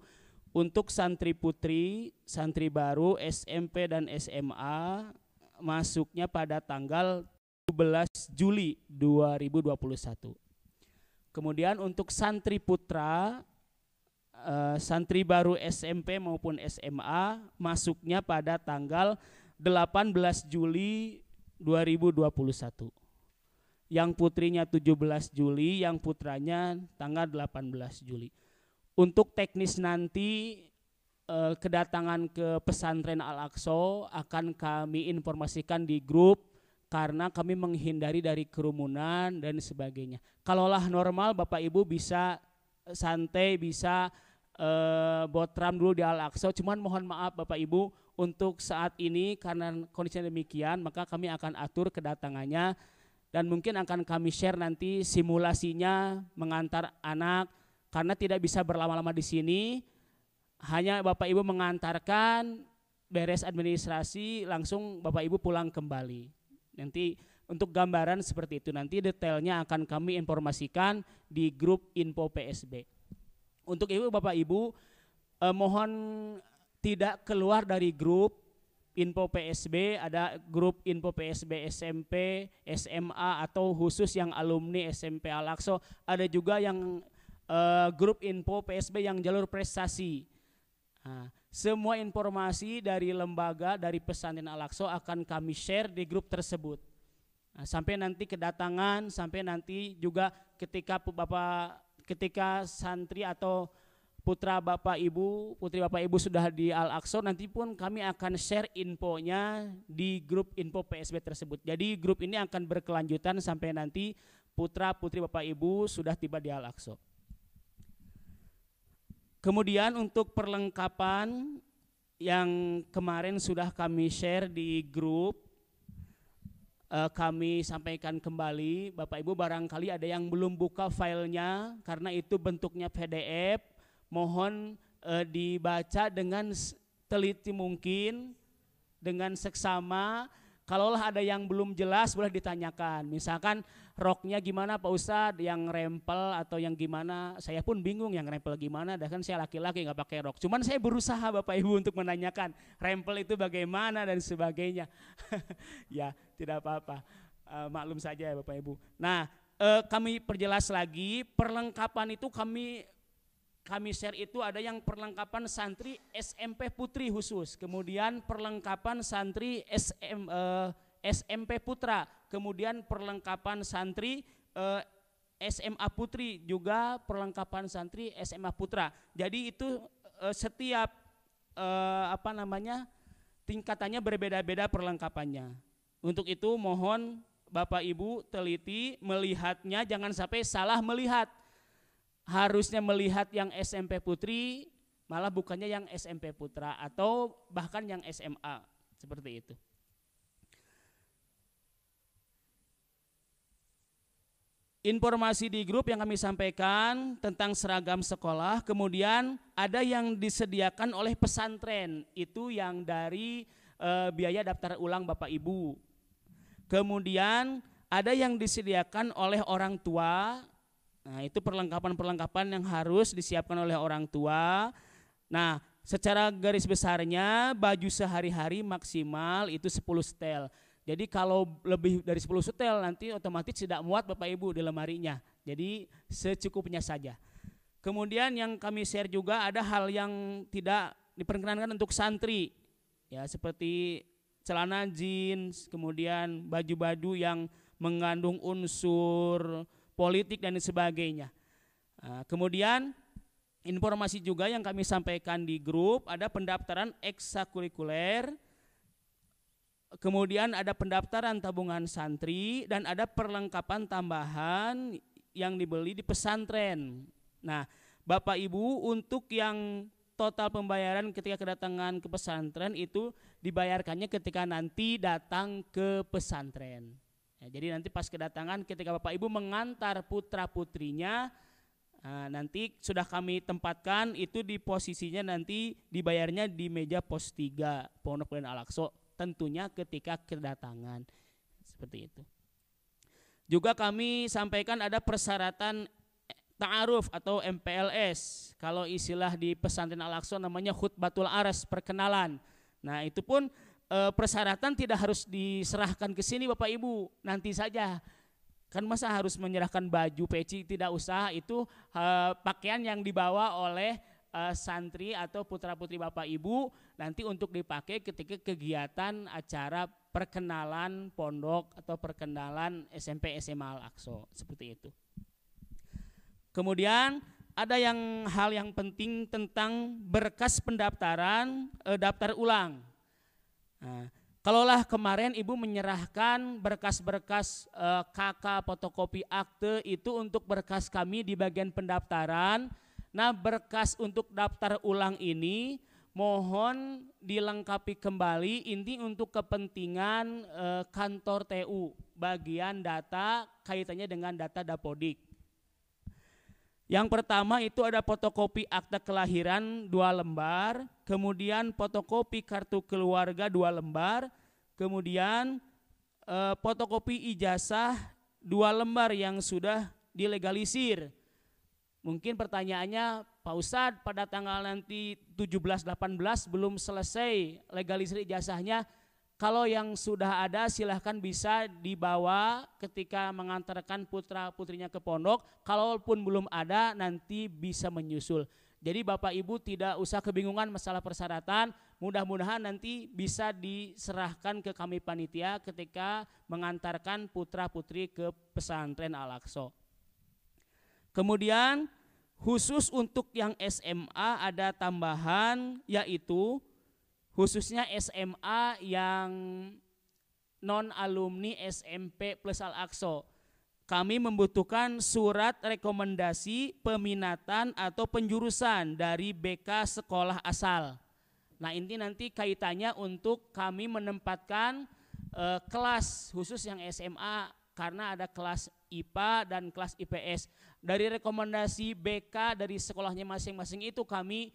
Untuk santri putri, santri baru SMP dan SMA masuknya pada tanggal 17 Juli 2021. Kemudian untuk santri putra, eh, santri baru SMP maupun SMA masuknya pada tanggal 18 Juli 2021. Yang putrinya 17 Juli, yang putranya tanggal 18 Juli. Untuk teknis nanti eh, kedatangan ke pesantren Al-Aqsa akan kami informasikan di grup karena kami menghindari dari kerumunan dan sebagainya. Kalaulah normal Bapak Ibu bisa eh, santai, bisa eh, botram dulu di Al-Aqsa, cuman mohon maaf Bapak Ibu untuk saat ini karena kondisi demikian, maka kami akan atur kedatangannya dan mungkin akan kami share nanti simulasinya mengantar anak karena tidak bisa berlama-lama di sini. Hanya Bapak Ibu mengantarkan beres administrasi langsung Bapak Ibu pulang kembali. Nanti untuk gambaran seperti itu nanti detailnya akan kami informasikan di grup info PSB. Untuk ibu bapak ibu eh, mohon tidak keluar dari grup info PSB, ada grup info PSB SMP, SMA atau khusus yang alumni SMP Alakso. ada juga yang eh, grup info PSB yang jalur prestasi. Nah, semua informasi dari lembaga, dari pesantren Al-Aqsa akan kami share di grup tersebut. Nah, sampai nanti kedatangan, sampai nanti juga ketika Bapak ketika santri atau putra Bapak Ibu, putri Bapak Ibu sudah di Al-Aqsa, nanti pun kami akan share infonya di grup info PSB tersebut. Jadi grup ini akan berkelanjutan sampai nanti putra putri Bapak Ibu sudah tiba di Al-Aqsa. Kemudian untuk perlengkapan yang kemarin sudah kami share di grup, eh, kami sampaikan kembali, Bapak Ibu barangkali ada yang belum buka filenya karena itu bentuknya PDF, mohon eh, dibaca dengan teliti mungkin, dengan seksama, Kalaulah ada yang belum jelas boleh ditanyakan. Misalkan roknya gimana Pak Ustadz, yang rempel atau yang gimana. Saya pun bingung yang rempel gimana, dah kan saya laki-laki nggak pakai rok. Cuman saya berusaha Bapak Ibu untuk menanyakan rempel itu bagaimana dan sebagainya. [laughs] ya tidak apa-apa, uh, maklum saja ya Bapak Ibu. Nah, uh, kami perjelas lagi perlengkapan itu kami kami share itu ada yang perlengkapan santri SMP Putri khusus, kemudian perlengkapan santri SM, eh, SMP Putra, kemudian perlengkapan santri eh, SMA Putri juga perlengkapan santri SMA Putra. Jadi itu eh, setiap eh, apa namanya tingkatannya berbeda-beda perlengkapannya. Untuk itu mohon Bapak Ibu teliti melihatnya jangan sampai salah melihat harusnya melihat yang SMP putri, malah bukannya yang SMP putra atau bahkan yang SMA seperti itu. informasi di grup yang kami sampaikan tentang seragam sekolah, kemudian ada yang disediakan oleh pesantren, itu yang dari e, biaya daftar ulang Bapak Ibu. Kemudian ada yang disediakan oleh orang tua, Nah, itu perlengkapan-perlengkapan yang harus disiapkan oleh orang tua. Nah, secara garis besarnya baju sehari-hari maksimal itu 10 setel. Jadi kalau lebih dari 10 setel nanti otomatis tidak muat Bapak Ibu di lemarinya. Jadi secukupnya saja. Kemudian yang kami share juga ada hal yang tidak diperkenankan untuk santri. Ya, seperti celana jeans, kemudian baju-baju yang mengandung unsur politik dan sebagainya. Ah, kemudian informasi juga yang kami sampaikan di grup ada pendaftaran ekstrakurikuler, kemudian ada pendaftaran tabungan santri dan ada perlengkapan tambahan yang dibeli di pesantren. Nah, Bapak Ibu untuk yang total pembayaran ketika kedatangan ke pesantren itu dibayarkannya ketika nanti datang ke pesantren. Ya, jadi nanti pas kedatangan ketika Bapak Ibu mengantar putra-putrinya Nah, nanti sudah kami tempatkan itu di posisinya nanti dibayarnya di meja pos tiga Pondok Pesantren Al-Aqsa tentunya ketika kedatangan seperti itu. Juga kami sampaikan ada persyaratan eh, ta'aruf atau MPLS. Kalau istilah di pesantren Al-Aqsa namanya khutbatul aras, perkenalan. Nah, itu pun Eh, persyaratan tidak harus diserahkan ke sini Bapak Ibu, nanti saja. Kan masa harus menyerahkan baju peci tidak usah itu e, pakaian yang dibawa oleh e, santri atau putra-putri Bapak Ibu nanti untuk dipakai ketika kegiatan acara perkenalan pondok atau perkenalan SMP SMA Al-Aqsa seperti itu. Kemudian ada yang hal yang penting tentang berkas pendaftaran e, daftar ulang. Nah, kalaulah kemarin ibu menyerahkan berkas-berkas KK eh, fotokopi akte itu untuk berkas kami di bagian pendaftaran. Nah berkas untuk daftar ulang ini mohon dilengkapi kembali ini untuk kepentingan eh, kantor TU bagian data kaitannya dengan data dapodik. Yang pertama itu ada fotokopi akta kelahiran dua lembar, kemudian fotokopi kartu keluarga dua lembar, kemudian e, fotokopi ijazah dua lembar yang sudah dilegalisir. Mungkin pertanyaannya, Pak Ustadz pada tanggal nanti 17-18 belum selesai legalisir ijazahnya, kalau yang sudah ada silahkan bisa dibawa ketika mengantarkan putra putrinya ke pondok. Kalaupun belum ada nanti bisa menyusul. Jadi Bapak Ibu tidak usah kebingungan masalah persyaratan. Mudah-mudahan nanti bisa diserahkan ke kami panitia ketika mengantarkan putra putri ke pesantren Al-Aqsa. Kemudian khusus untuk yang SMA ada tambahan yaitu khususnya SMA yang non alumni SMP plus Al Kami membutuhkan surat rekomendasi peminatan atau penjurusan dari BK sekolah asal. Nah, ini nanti kaitannya untuk kami menempatkan e, kelas khusus yang SMA karena ada kelas IPA dan kelas IPS. Dari rekomendasi BK dari sekolahnya masing-masing itu kami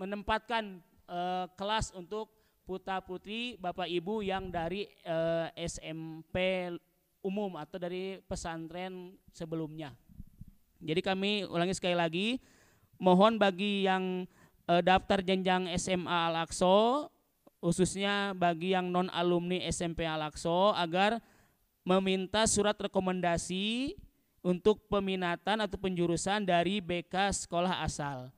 menempatkan e, kelas untuk putra putri bapak ibu yang dari e, eh, SMP umum atau dari pesantren sebelumnya. Jadi kami ulangi sekali lagi, mohon bagi yang e, daftar jenjang SMA Al-Aqsa, khususnya bagi yang non alumni SMP Al-Aqsa agar meminta surat rekomendasi untuk peminatan atau penjurusan dari BK sekolah asal.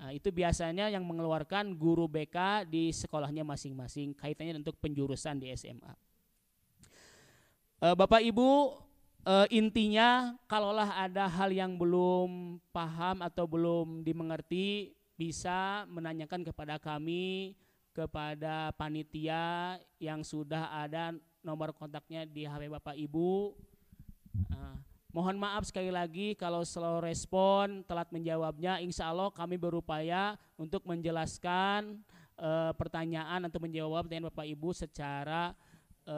Nah, itu biasanya yang mengeluarkan guru BK di sekolahnya masing-masing kaitannya untuk penjurusan di SMA. Eh, Bapak Ibu, eh, intinya kalaulah ada hal yang belum paham atau belum dimengerti bisa menanyakan kepada kami, kepada panitia yang sudah ada nomor kontaknya di HP Bapak Ibu. Nah, Mohon maaf sekali lagi kalau slow respon, telat menjawabnya. Insya Allah kami berupaya untuk menjelaskan e, pertanyaan atau menjawab dengan Bapak Ibu secara e,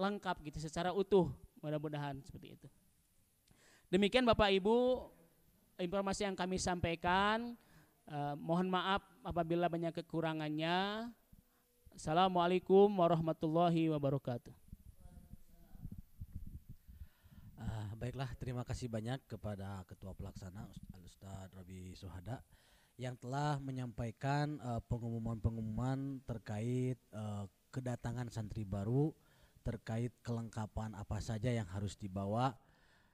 lengkap gitu, secara utuh. Mudah-mudahan seperti itu. Demikian Bapak Ibu informasi yang kami sampaikan. E, mohon maaf apabila banyak kekurangannya. Assalamualaikum warahmatullahi wabarakatuh. Uh, baiklah, terima kasih banyak kepada Ketua Pelaksana Ustadz Robi Suhada yang telah menyampaikan eh, pengumuman-pengumuman terkait uh, kedatangan santri baru, terkait kelengkapan apa saja yang harus dibawa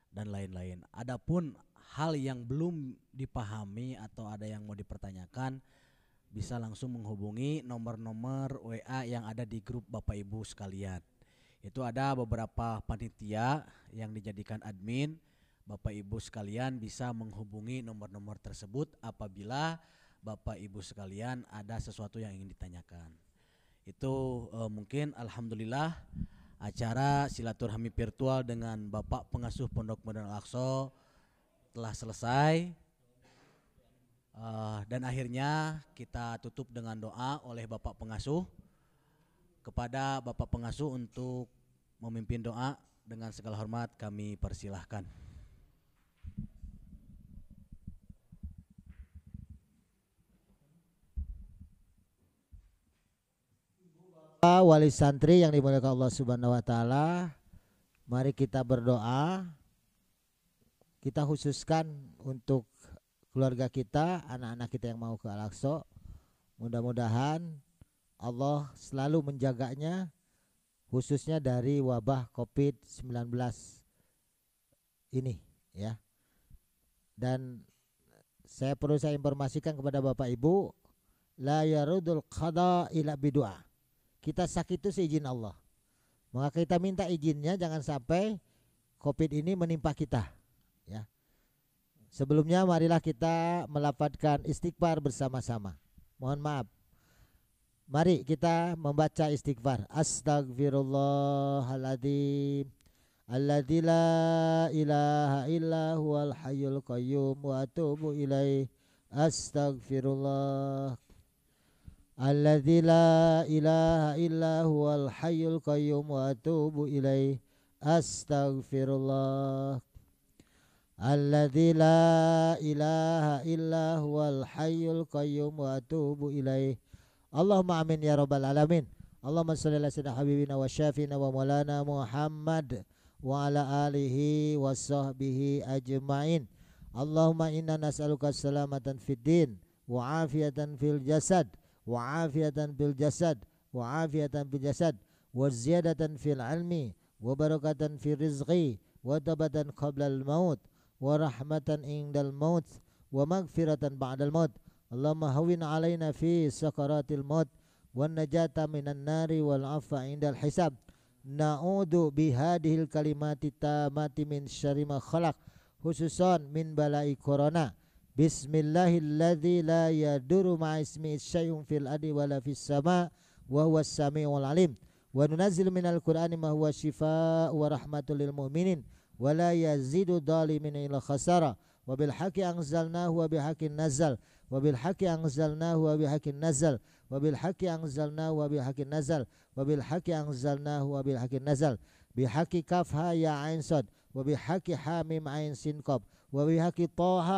dan lain-lain. Adapun hal yang belum dipahami atau ada yang mau dipertanyakan bisa langsung menghubungi nomor-nomor WA yang ada di grup Bapak Ibu sekalian itu ada beberapa panitia yang dijadikan admin. Bapak Ibu sekalian bisa menghubungi nomor-nomor tersebut apabila Bapak Ibu sekalian ada sesuatu yang ingin ditanyakan. Itu e, mungkin alhamdulillah acara silaturahmi virtual dengan Bapak Pengasuh Pondok Modern Al-Aqsa telah selesai. Uh, dan akhirnya kita tutup dengan doa oleh Bapak Pengasuh kepada Bapak Pengasuh untuk memimpin doa dengan segala hormat kami persilahkan. wali santri yang dimuliakan Allah Subhanahu wa taala, mari kita berdoa. Kita khususkan untuk keluarga kita, anak-anak kita yang mau ke Al-Aqsa. Mudah-mudahan Allah selalu menjaganya, khususnya dari wabah COVID-19 ini ya. Dan saya perlu saya informasikan kepada Bapak Ibu la yarudul qada ila bidua. Kita sakit itu seizin Allah. Maka kita minta izinnya jangan sampai COVID ini menimpa kita ya. Sebelumnya marilah kita melapatkan istighfar bersama-sama. Mohon maaf Mari kita membaca istighfar. Astagfirullahaladzim. Alladzi la ilaha illa huwal hayyul qayyum wa atubu ilaih. Astagfirullah. Alladzi la ilaha illa huwal hayyul qayyum wa atubu ilaih. Astagfirullah. Alladzi la ilaha illa huwal hayyul qayyum wa atubu ilaih. Allahumma amin ya rabbal alamin. Allahumma salli ala sayyidina habibina wa syafina wa maulana Muhammad wa ala alihi wa sahbihi ajmain. Allahumma inna nas'aluka salamatan fid din wa afiyatan fil jasad wa afiyatan fil jasad wa afiyatan fil jasad wa ziyadatan fil almi, wa barakatan fil rizqi wa tabatan qabla al maut wa rahmatan indal maut wa magfiratan ba'dal maut Allahumma hawin alaina fi sakaratil maut wan najata minan nari wal afa indal hisab na'udu bihadihil kalimati tamati min syarri khalaq khususan min balai corona bismillahilladzi la yaduru ma'ismi syai'un fil adi wala fis sama wa huwas samiul alim wa nunazzilu minal qur'ani ma huwa shifaa'u wa rahmatul lil mu'minin wa la yazidu dhalimin ila khasara wa bil haqqi anzalnahu wa nazzal وبالحق أنزلناه وبالحق نزل وبالحق أنزلناه وبالحق نزل وبالحق أنزلناه وبالحق نزل بحق كف ها يا عين صد وبحق حاميم عين سين كوب وبحق طه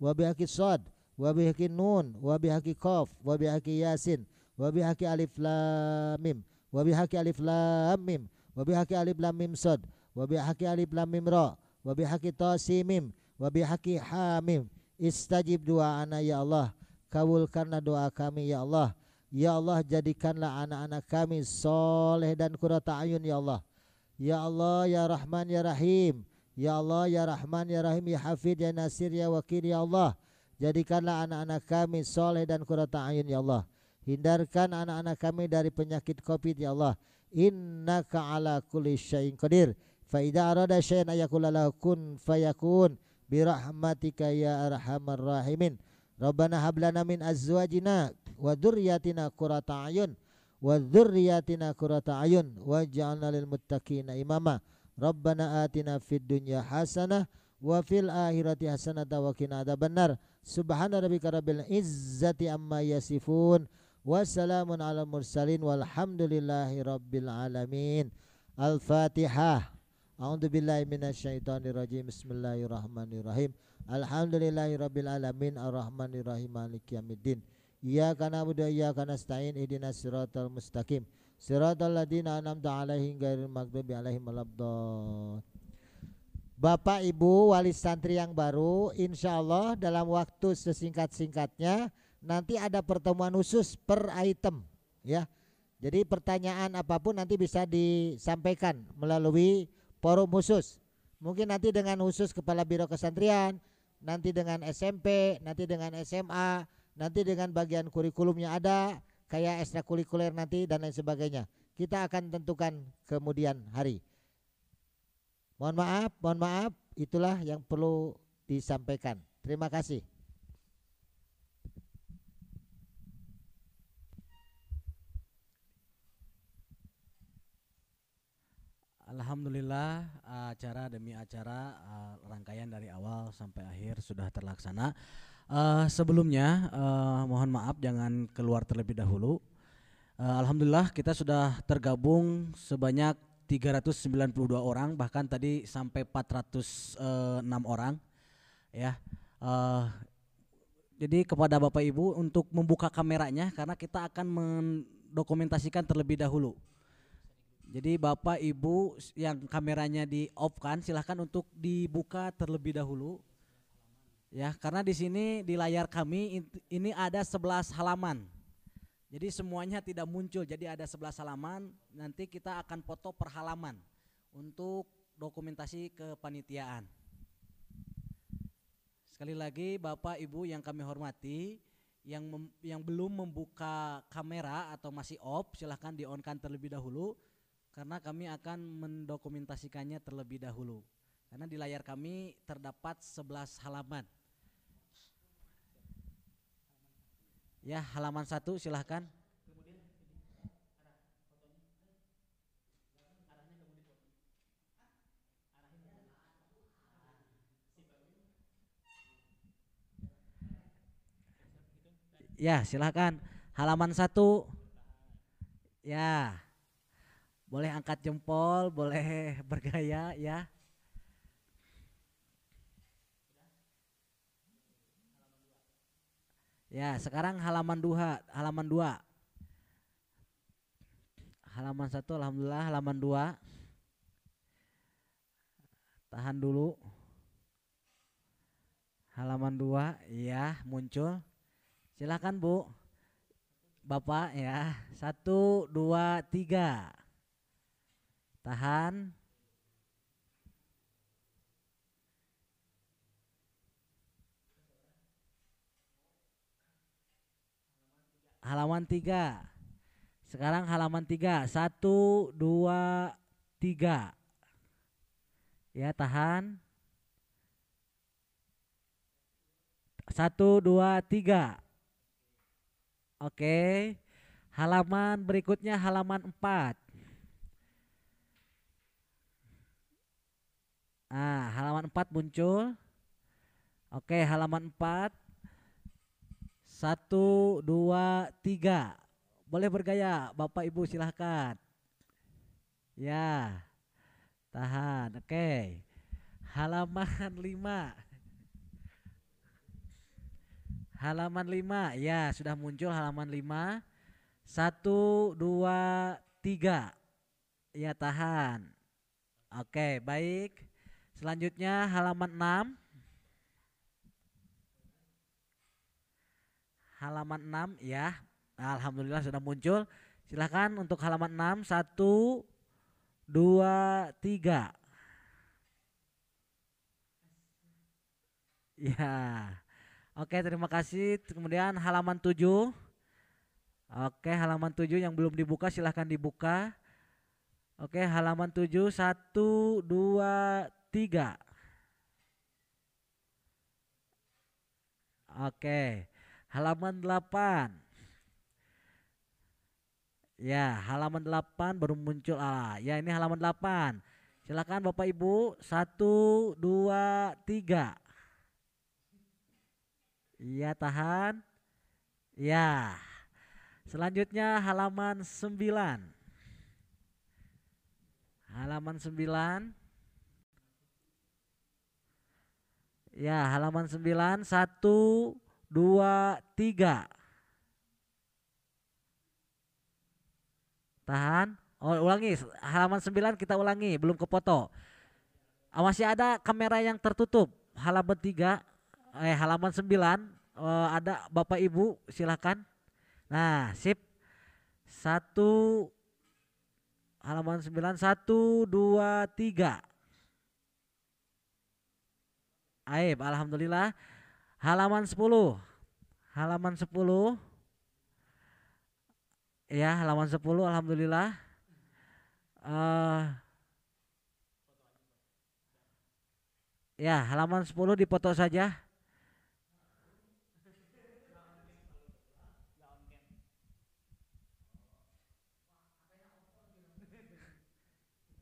وبحق صاد وبحق نون وبحق كوف وبحق ياسين وبحق ألف لام ميم وبحق ألف لام ميم وبحق ألف لام ميم صد وبحق ألف لام ميم را وبحق ميم وبحق حاميم Istajib doa anak ya Allah Kabulkanlah doa kami ya Allah Ya Allah jadikanlah anak-anak kami soleh dan kurata ayun ya Allah Ya Allah ya Rahman ya Rahim Ya Allah ya Rahman ya Rahim ya Hafid ya Nasir ya Wakil ya Allah Jadikanlah anak-anak kami soleh dan kurata ayun ya Allah Hindarkan anak-anak kami dari penyakit covid ya Allah Innaka ala kulli syai'in qadir Fa arada syai'an kun fayakun birahmatika ya arhamar rahimin Rabbana hablana min azwajina wa dzurriyyatina qurrata ayun wa dzurriyyatina qurrata ayun waj'alna lil muttaqina imama Rabbana atina fid dunya hasanah wa fil akhirati hasanah wa qina adzabannar subhana rabbika rabbil izzati amma yasifun wassalamun ala mursalin walhamdulillahi rabbil alamin al-fatihah Bismillahirrahmanirrahim. Alhamdulillahirabbil alamin arrahmanirrahim maliki yaumiddin. Iyyaka na'budu wa iyyaka nasta'in ihdinas siratal mustaqim. Siratal ladzina an'amta 'alaihim ghairil maghdubi 'alaihim waladdallin. Bapak Ibu wali santri yang baru insya Allah dalam waktu sesingkat-singkatnya nanti ada pertemuan khusus per item ya. Jadi pertanyaan apapun nanti bisa disampaikan melalui forum khusus. Mungkin nanti dengan khusus kepala biro kesantrian, nanti dengan SMP, nanti dengan SMA, nanti dengan bagian kurikulum yang ada, kayak ekstrakurikuler nanti dan lain sebagainya. Kita akan tentukan kemudian hari. Mohon maaf, mohon maaf, itulah yang perlu disampaikan. Terima kasih. Alhamdulillah acara demi acara eh, rangkaian dari awal sampai akhir sudah terlaksana. Uh, sebelumnya uh, mohon maaf jangan keluar terlebih dahulu. Uh, Alhamdulillah kita sudah tergabung sebanyak 392 orang bahkan tadi sampai 406 orang ya. Uh, jadi kepada Bapak Ibu untuk membuka kameranya karena kita akan mendokumentasikan terlebih dahulu. Jadi Bapak Ibu yang kameranya di off kan silahkan untuk dibuka terlebih dahulu. Ya, karena di sini di layar kami ini ada 11 halaman. Jadi semuanya tidak muncul. Jadi ada 11 halaman, nanti kita akan foto per halaman untuk dokumentasi kepanitiaan. Sekali lagi Bapak Ibu yang kami hormati, yang mem, yang belum membuka kamera atau masih off silahkan di onkan terlebih dahulu karena kami akan mendokumentasikannya terlebih dahulu. Karena di layar kami terdapat 11 halaman. Ya, halaman satu silahkan. Ya, silahkan. Halaman satu. Ya. Boleh angkat jempol, boleh [laughs] bergaya ya. Ya, sekarang halaman dua, halaman 2. Halaman 1 alhamdulillah, halaman dua. Tahan dulu. Halaman dua, ya muncul. silakan Bu. Bapak ya, satu, dua, tiga tahan halaman tiga sekarang halaman tiga satu dua tiga ya tahan satu dua tiga oke halaman berikutnya halaman empat Nah, halaman 4 muncul. Oke, halaman 4. 1 2 3. Boleh bergaya, Bapak Ibu silahkan. Ya. Tahan. Oke. Halaman 5 halaman 5 ya sudah muncul halaman 5 1 2 3 ya tahan oke baik Selanjutnya halaman 6. Halaman 6 ya. Nah, Alhamdulillah sudah muncul. Silahkan untuk halaman 6. 1, 2, 3. Ya. Oke, terima kasih. Kemudian halaman 7. Oke, halaman 7 yang belum dibuka silahkan dibuka. Oke, halaman 7 1 2 tiga. Oke, halaman delapan. Ya, halaman delapan baru muncul Allah. Ya, ini halaman delapan. Silakan Bapak Ibu, satu, dua, tiga. Iya, tahan. Ya. Selanjutnya halaman sembilan. Halaman sembilan. Ya, halaman sembilan satu dua tiga Tahan. Oh, ulangi halaman sembilan kita ulangi, belum kepoto. Ah, masih ada kamera yang tertutup. Halaman tiga eh halaman sembilan eh, ada Bapak Ibu silakan. Nah, sip. Satu halaman sembilan satu dua tiga aib alhamdulillah halaman 10 halaman 10 ya halaman 10 alhamdulillah uh, ya halaman 10 dipoto saja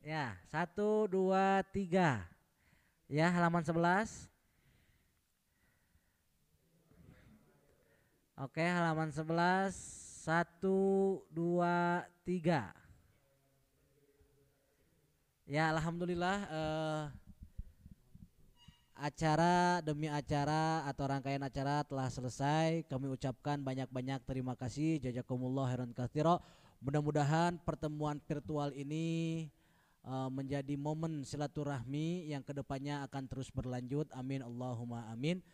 Ya, satu, dua, tiga. Ya, halaman sebelas. Oke, halaman 11 satu dua tiga Ya, alhamdulillah eh, acara demi acara atau rangkaian acara telah selesai. Kami ucapkan banyak-banyak terima kasih jazakumullah heron kastiro Mudah-mudahan pertemuan virtual ini eh, menjadi momen silaturahmi yang kedepannya akan terus berlanjut. Amin Allahumma amin.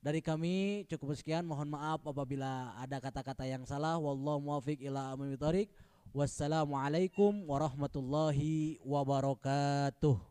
Dari kami cukup sekian. Mohon maaf apabila ada kata-kata yang salah. Wallahu muwafiq ila Wassalamualaikum warahmatullahi wabarakatuh.